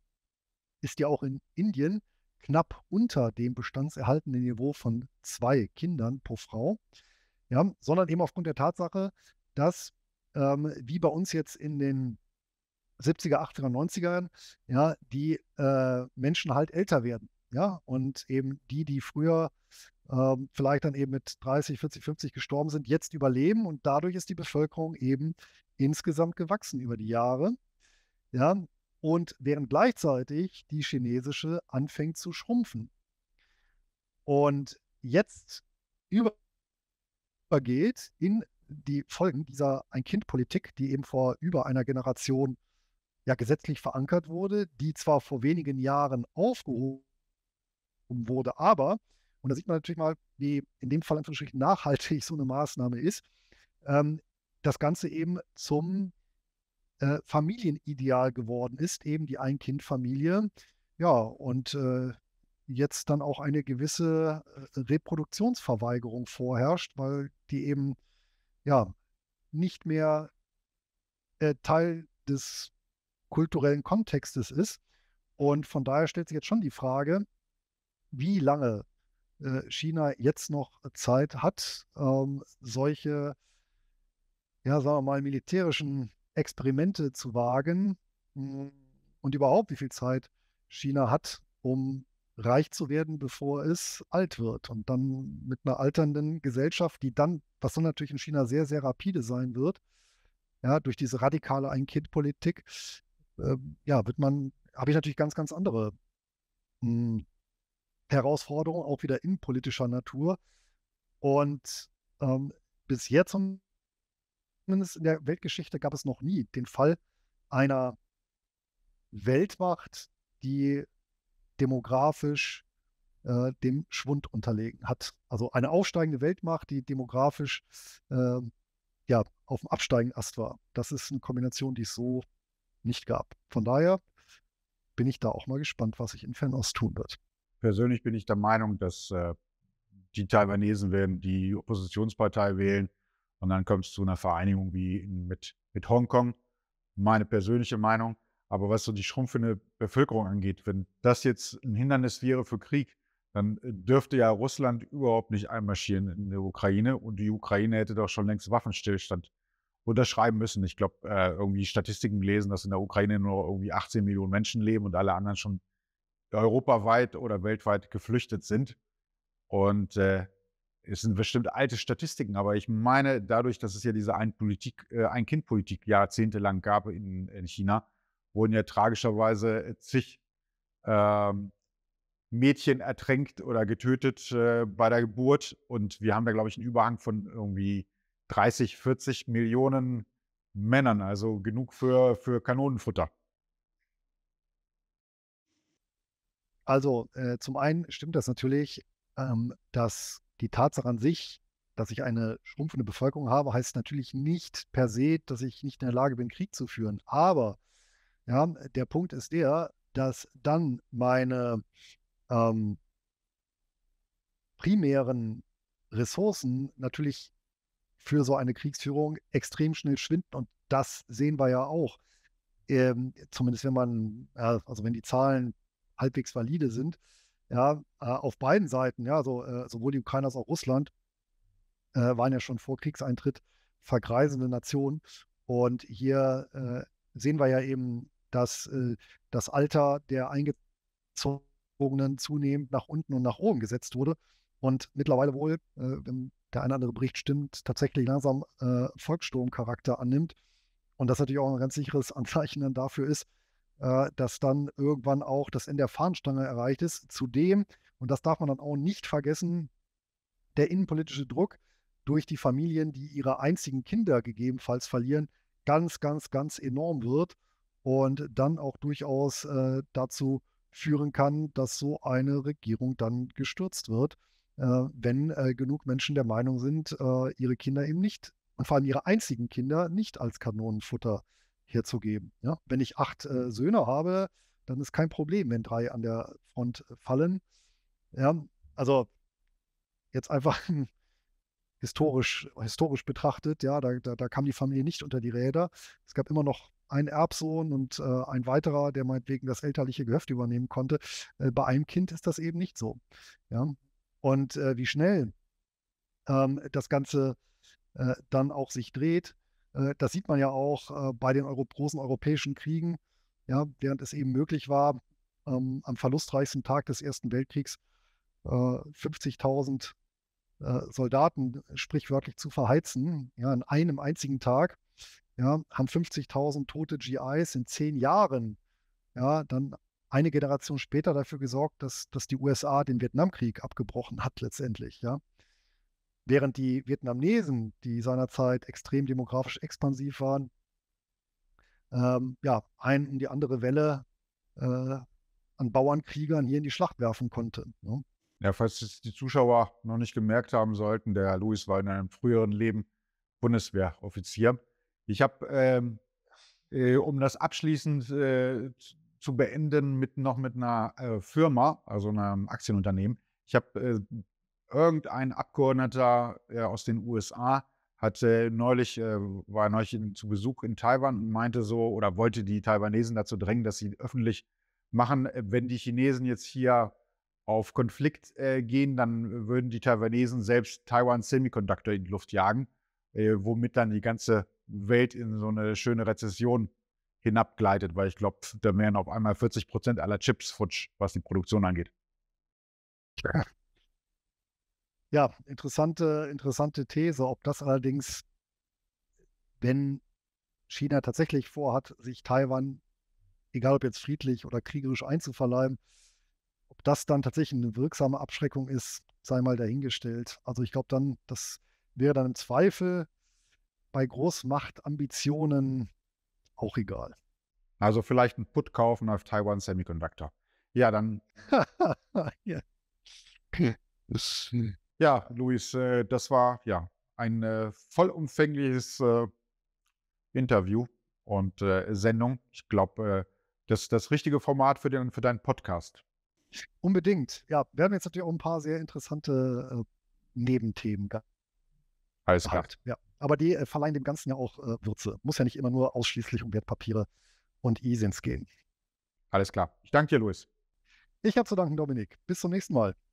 ist ja auch in Indien knapp unter dem bestandserhaltenden Niveau von zwei Kindern pro Frau, ja, sondern eben aufgrund der Tatsache, dass ähm, wie bei uns jetzt in den 70er, 80er, 90ern, ja, die äh, Menschen halt älter werden. Ja, und eben die, die früher ähm, vielleicht dann eben mit 30, 40, 50 gestorben sind, jetzt überleben und dadurch ist die Bevölkerung eben insgesamt gewachsen über die Jahre. Ja? Und während gleichzeitig die chinesische anfängt zu schrumpfen. Und jetzt übergeht in die Folgen dieser Ein-Kind-Politik, die eben vor über einer Generation ja gesetzlich verankert wurde, die zwar vor wenigen Jahren aufgehoben wurde, aber, und da sieht man natürlich mal, wie in dem Fall natürlich nachhaltig so eine Maßnahme ist, ähm, das Ganze eben zum äh, Familienideal geworden ist, eben die Ein-Kind-Familie. Ja, und äh, jetzt dann auch eine gewisse äh, Reproduktionsverweigerung vorherrscht, weil die eben ja nicht mehr äh, Teil des kulturellen Kontextes ist. Und von daher stellt sich jetzt schon die Frage, wie lange äh, China jetzt noch Zeit hat, ähm, solche, ja, sagen wir mal, militärischen Experimente zu wagen hm, und überhaupt, wie viel Zeit China hat, um reich zu werden, bevor es alt wird. Und dann mit einer alternden Gesellschaft, die dann, was dann natürlich in China sehr, sehr rapide sein wird, ja, durch diese radikale Ein-Kind-Politik, äh, ja, wird man, habe ich natürlich ganz, ganz andere mh, hm, Herausforderungen, auch wieder in politischer Natur. Und ähm, bis jetzt haben zumindest in der Weltgeschichte gab es noch nie den Fall einer Weltmacht, die demografisch äh, dem Schwund unterlegen hat. Also eine aufsteigende Weltmacht, die demografisch äh, ja, auf dem absteigenden Ast war. Das ist eine Kombination, die es so nicht gab. Von daher bin ich da auch mal gespannt, was sich in Fernost tun wird. Persönlich bin ich der Meinung, dass äh, die Taiwanesen werden die Oppositionspartei wählen, und dann kommt es zu einer Vereinigung wie mit, mit Hongkong. Meine persönliche Meinung. Aber was so die schrumpfende Bevölkerung angeht, wenn das jetzt ein Hindernis wäre für Krieg, dann äh, dürfte ja Russland überhaupt nicht einmarschieren in die Ukraine und die Ukraine hätte doch schon längst Waffenstillstand unterschreiben müssen. Ich glaube, äh, irgendwie Statistiken gelesen, dass in der Ukraine nur irgendwie 18 Millionen Menschen leben und alle anderen schon europaweit oder weltweit geflüchtet sind. Und äh, es sind bestimmt alte Statistiken, aber ich meine, dadurch, dass es ja diese Ein-Kind-Politik äh, Ein jahrzehntelang gab in, in, China, wurden ja tragischerweise äh, zig ähm, Mädchen ertränkt oder getötet äh, bei der Geburt. Und wir haben da, glaube ich, einen Überhang von irgendwie 30, 40 Millionen Männern, also genug für, für Kanonenfutter. Also äh, zum einen stimmt das natürlich, ähm, dass die Tatsache an sich, dass ich eine schrumpfende Bevölkerung habe, heißt natürlich nicht per se, dass ich nicht in der Lage bin, Krieg zu führen. Aber ja, der Punkt ist der, dass dann meine ähm, primären Ressourcen natürlich für so eine Kriegsführung extrem schnell schwinden. Und das sehen wir ja auch. Ähm, zumindest wenn man, also wenn die Zahlen halbwegs valide sind, ja, äh, auf beiden Seiten, ja, so, äh, sowohl die Ukraine als auch Russland, äh, waren ja schon vor Kriegseintritt vergreisende Nationen. Und hier sehen wir ja eben, dass das Alter der Eingezogenen zunehmend nach unten und nach oben gesetzt wurde. Und mittlerweile wohl, wenn der eine oder andere Bericht stimmt, tatsächlich langsam Volkssturmcharakter annimmt. Und das natürlich auch ein ganz sicheres Anzeichen dann dafür ist, äh, dass dann irgendwann auch das in der Fahnenstange erreicht ist. Zudem, und das darf man dann auch nicht vergessen, der innenpolitische Druck durch die Familien, die ihre einzigen Kinder gegebenenfalls verlieren, ganz, ganz, ganz enorm wird und dann auch durchaus äh, dazu führen kann, dass so eine Regierung dann gestürzt wird, äh, wenn äh, genug Menschen der Meinung sind, äh, ihre Kinder eben nicht und vor allem ihre einzigen Kinder nicht als Kanonenfutter äh, herzugeben. Ja? Wenn ich acht äh, mhm. Söhne habe, dann ist kein Problem, wenn drei an der Front äh, fallen. Ja? Also jetzt einfach historisch, historisch betrachtet, ja, da, da, da, kam die Familie nicht unter die Räder. Es gab immer noch einen Erbsohn und äh, ein weiterer, der meinetwegen das elterliche Gehöft übernehmen konnte. Äh, bei einem Kind ist das eben nicht so. Ja? Und äh, wie schnell ähm, das Ganze äh, dann auch sich dreht, äh, das sieht man ja auch äh, bei den Euro großen europäischen Kriegen, ja, während es eben möglich war, ähm, am verlustreichsten Tag des Ersten Weltkriegs äh, 50.000 äh, Soldaten äh, sprichwörtlich zu verheizen, ja, an einem einzigen Tag, ja, haben 50.000 tote GIs in zehn Jahren, ja, dann eine Generation später dafür gesorgt, dass, dass die USA den Vietnamkrieg abgebrochen hat letztendlich, ja. Während die Vietnamesen, die seinerzeit extrem demografisch expansiv waren, ähm, ja, ein um die andere Welle äh, an Bauernkriegern hier in die Schlacht werfen konnte. Ne? Ja, falls jetzt die Zuschauer noch nicht gemerkt haben sollten, der Herr Luis war in einem früheren Leben Bundeswehroffizier. Ich habe, ähm, äh, um das abschließend äh, zu beenden, mit, noch mit einer äh, Firma, also einem Aktienunternehmen. Ich habe äh, irgendein Abgeordneter äh, aus den USA hatte neulich, äh, war neulich in, zu Besuch in Taiwan und meinte so oder wollte die Taiwanesen dazu drängen, dass sie öffentlich machen, äh, wenn die Chinesen jetzt hier auf Konflikt äh, gehen, dann würden die Taiwanesen selbst Taiwan Semiconductor in die Luft jagen, äh, womit dann die ganze Welt in so eine schöne Rezession hinabgleitet, weil ich glaube, da wären auf einmal 40 Prozent aller Chips futsch, was die Produktion angeht. Ja, interessante, interessante These. Ob das allerdings, wenn China tatsächlich vorhat, sich Taiwan, egal ob jetzt friedlich oder kriegerisch einzuverleiben, ob das dann tatsächlich eine wirksame Abschreckung ist, sei mal dahingestellt. Also ich glaube dann, das wäre dann im Zweifel bei Großmachtambitionen auch egal. Also vielleicht einen Put kaufen auf Taiwan Semiconductor. Ja, dann. ja. Hm. Ja, Luis, äh, das war ja ein äh, vollumfängliches äh, Interview und äh, Sendung. Ich glaube, äh, das ist das richtige Format für, den, für deinen Podcast. Unbedingt. Ja, wir haben jetzt natürlich auch ein paar sehr interessante äh, Nebenthemen Alles klar. Ja. Aber die verleihen dem Ganzen ja auch Würze. Muss ja nicht immer nur ausschließlich um Wertpapiere und E-Sins gehen. Alles klar. Ich danke dir, Luis. Ich habe zu danken, Dominik. Bis zum nächsten Mal.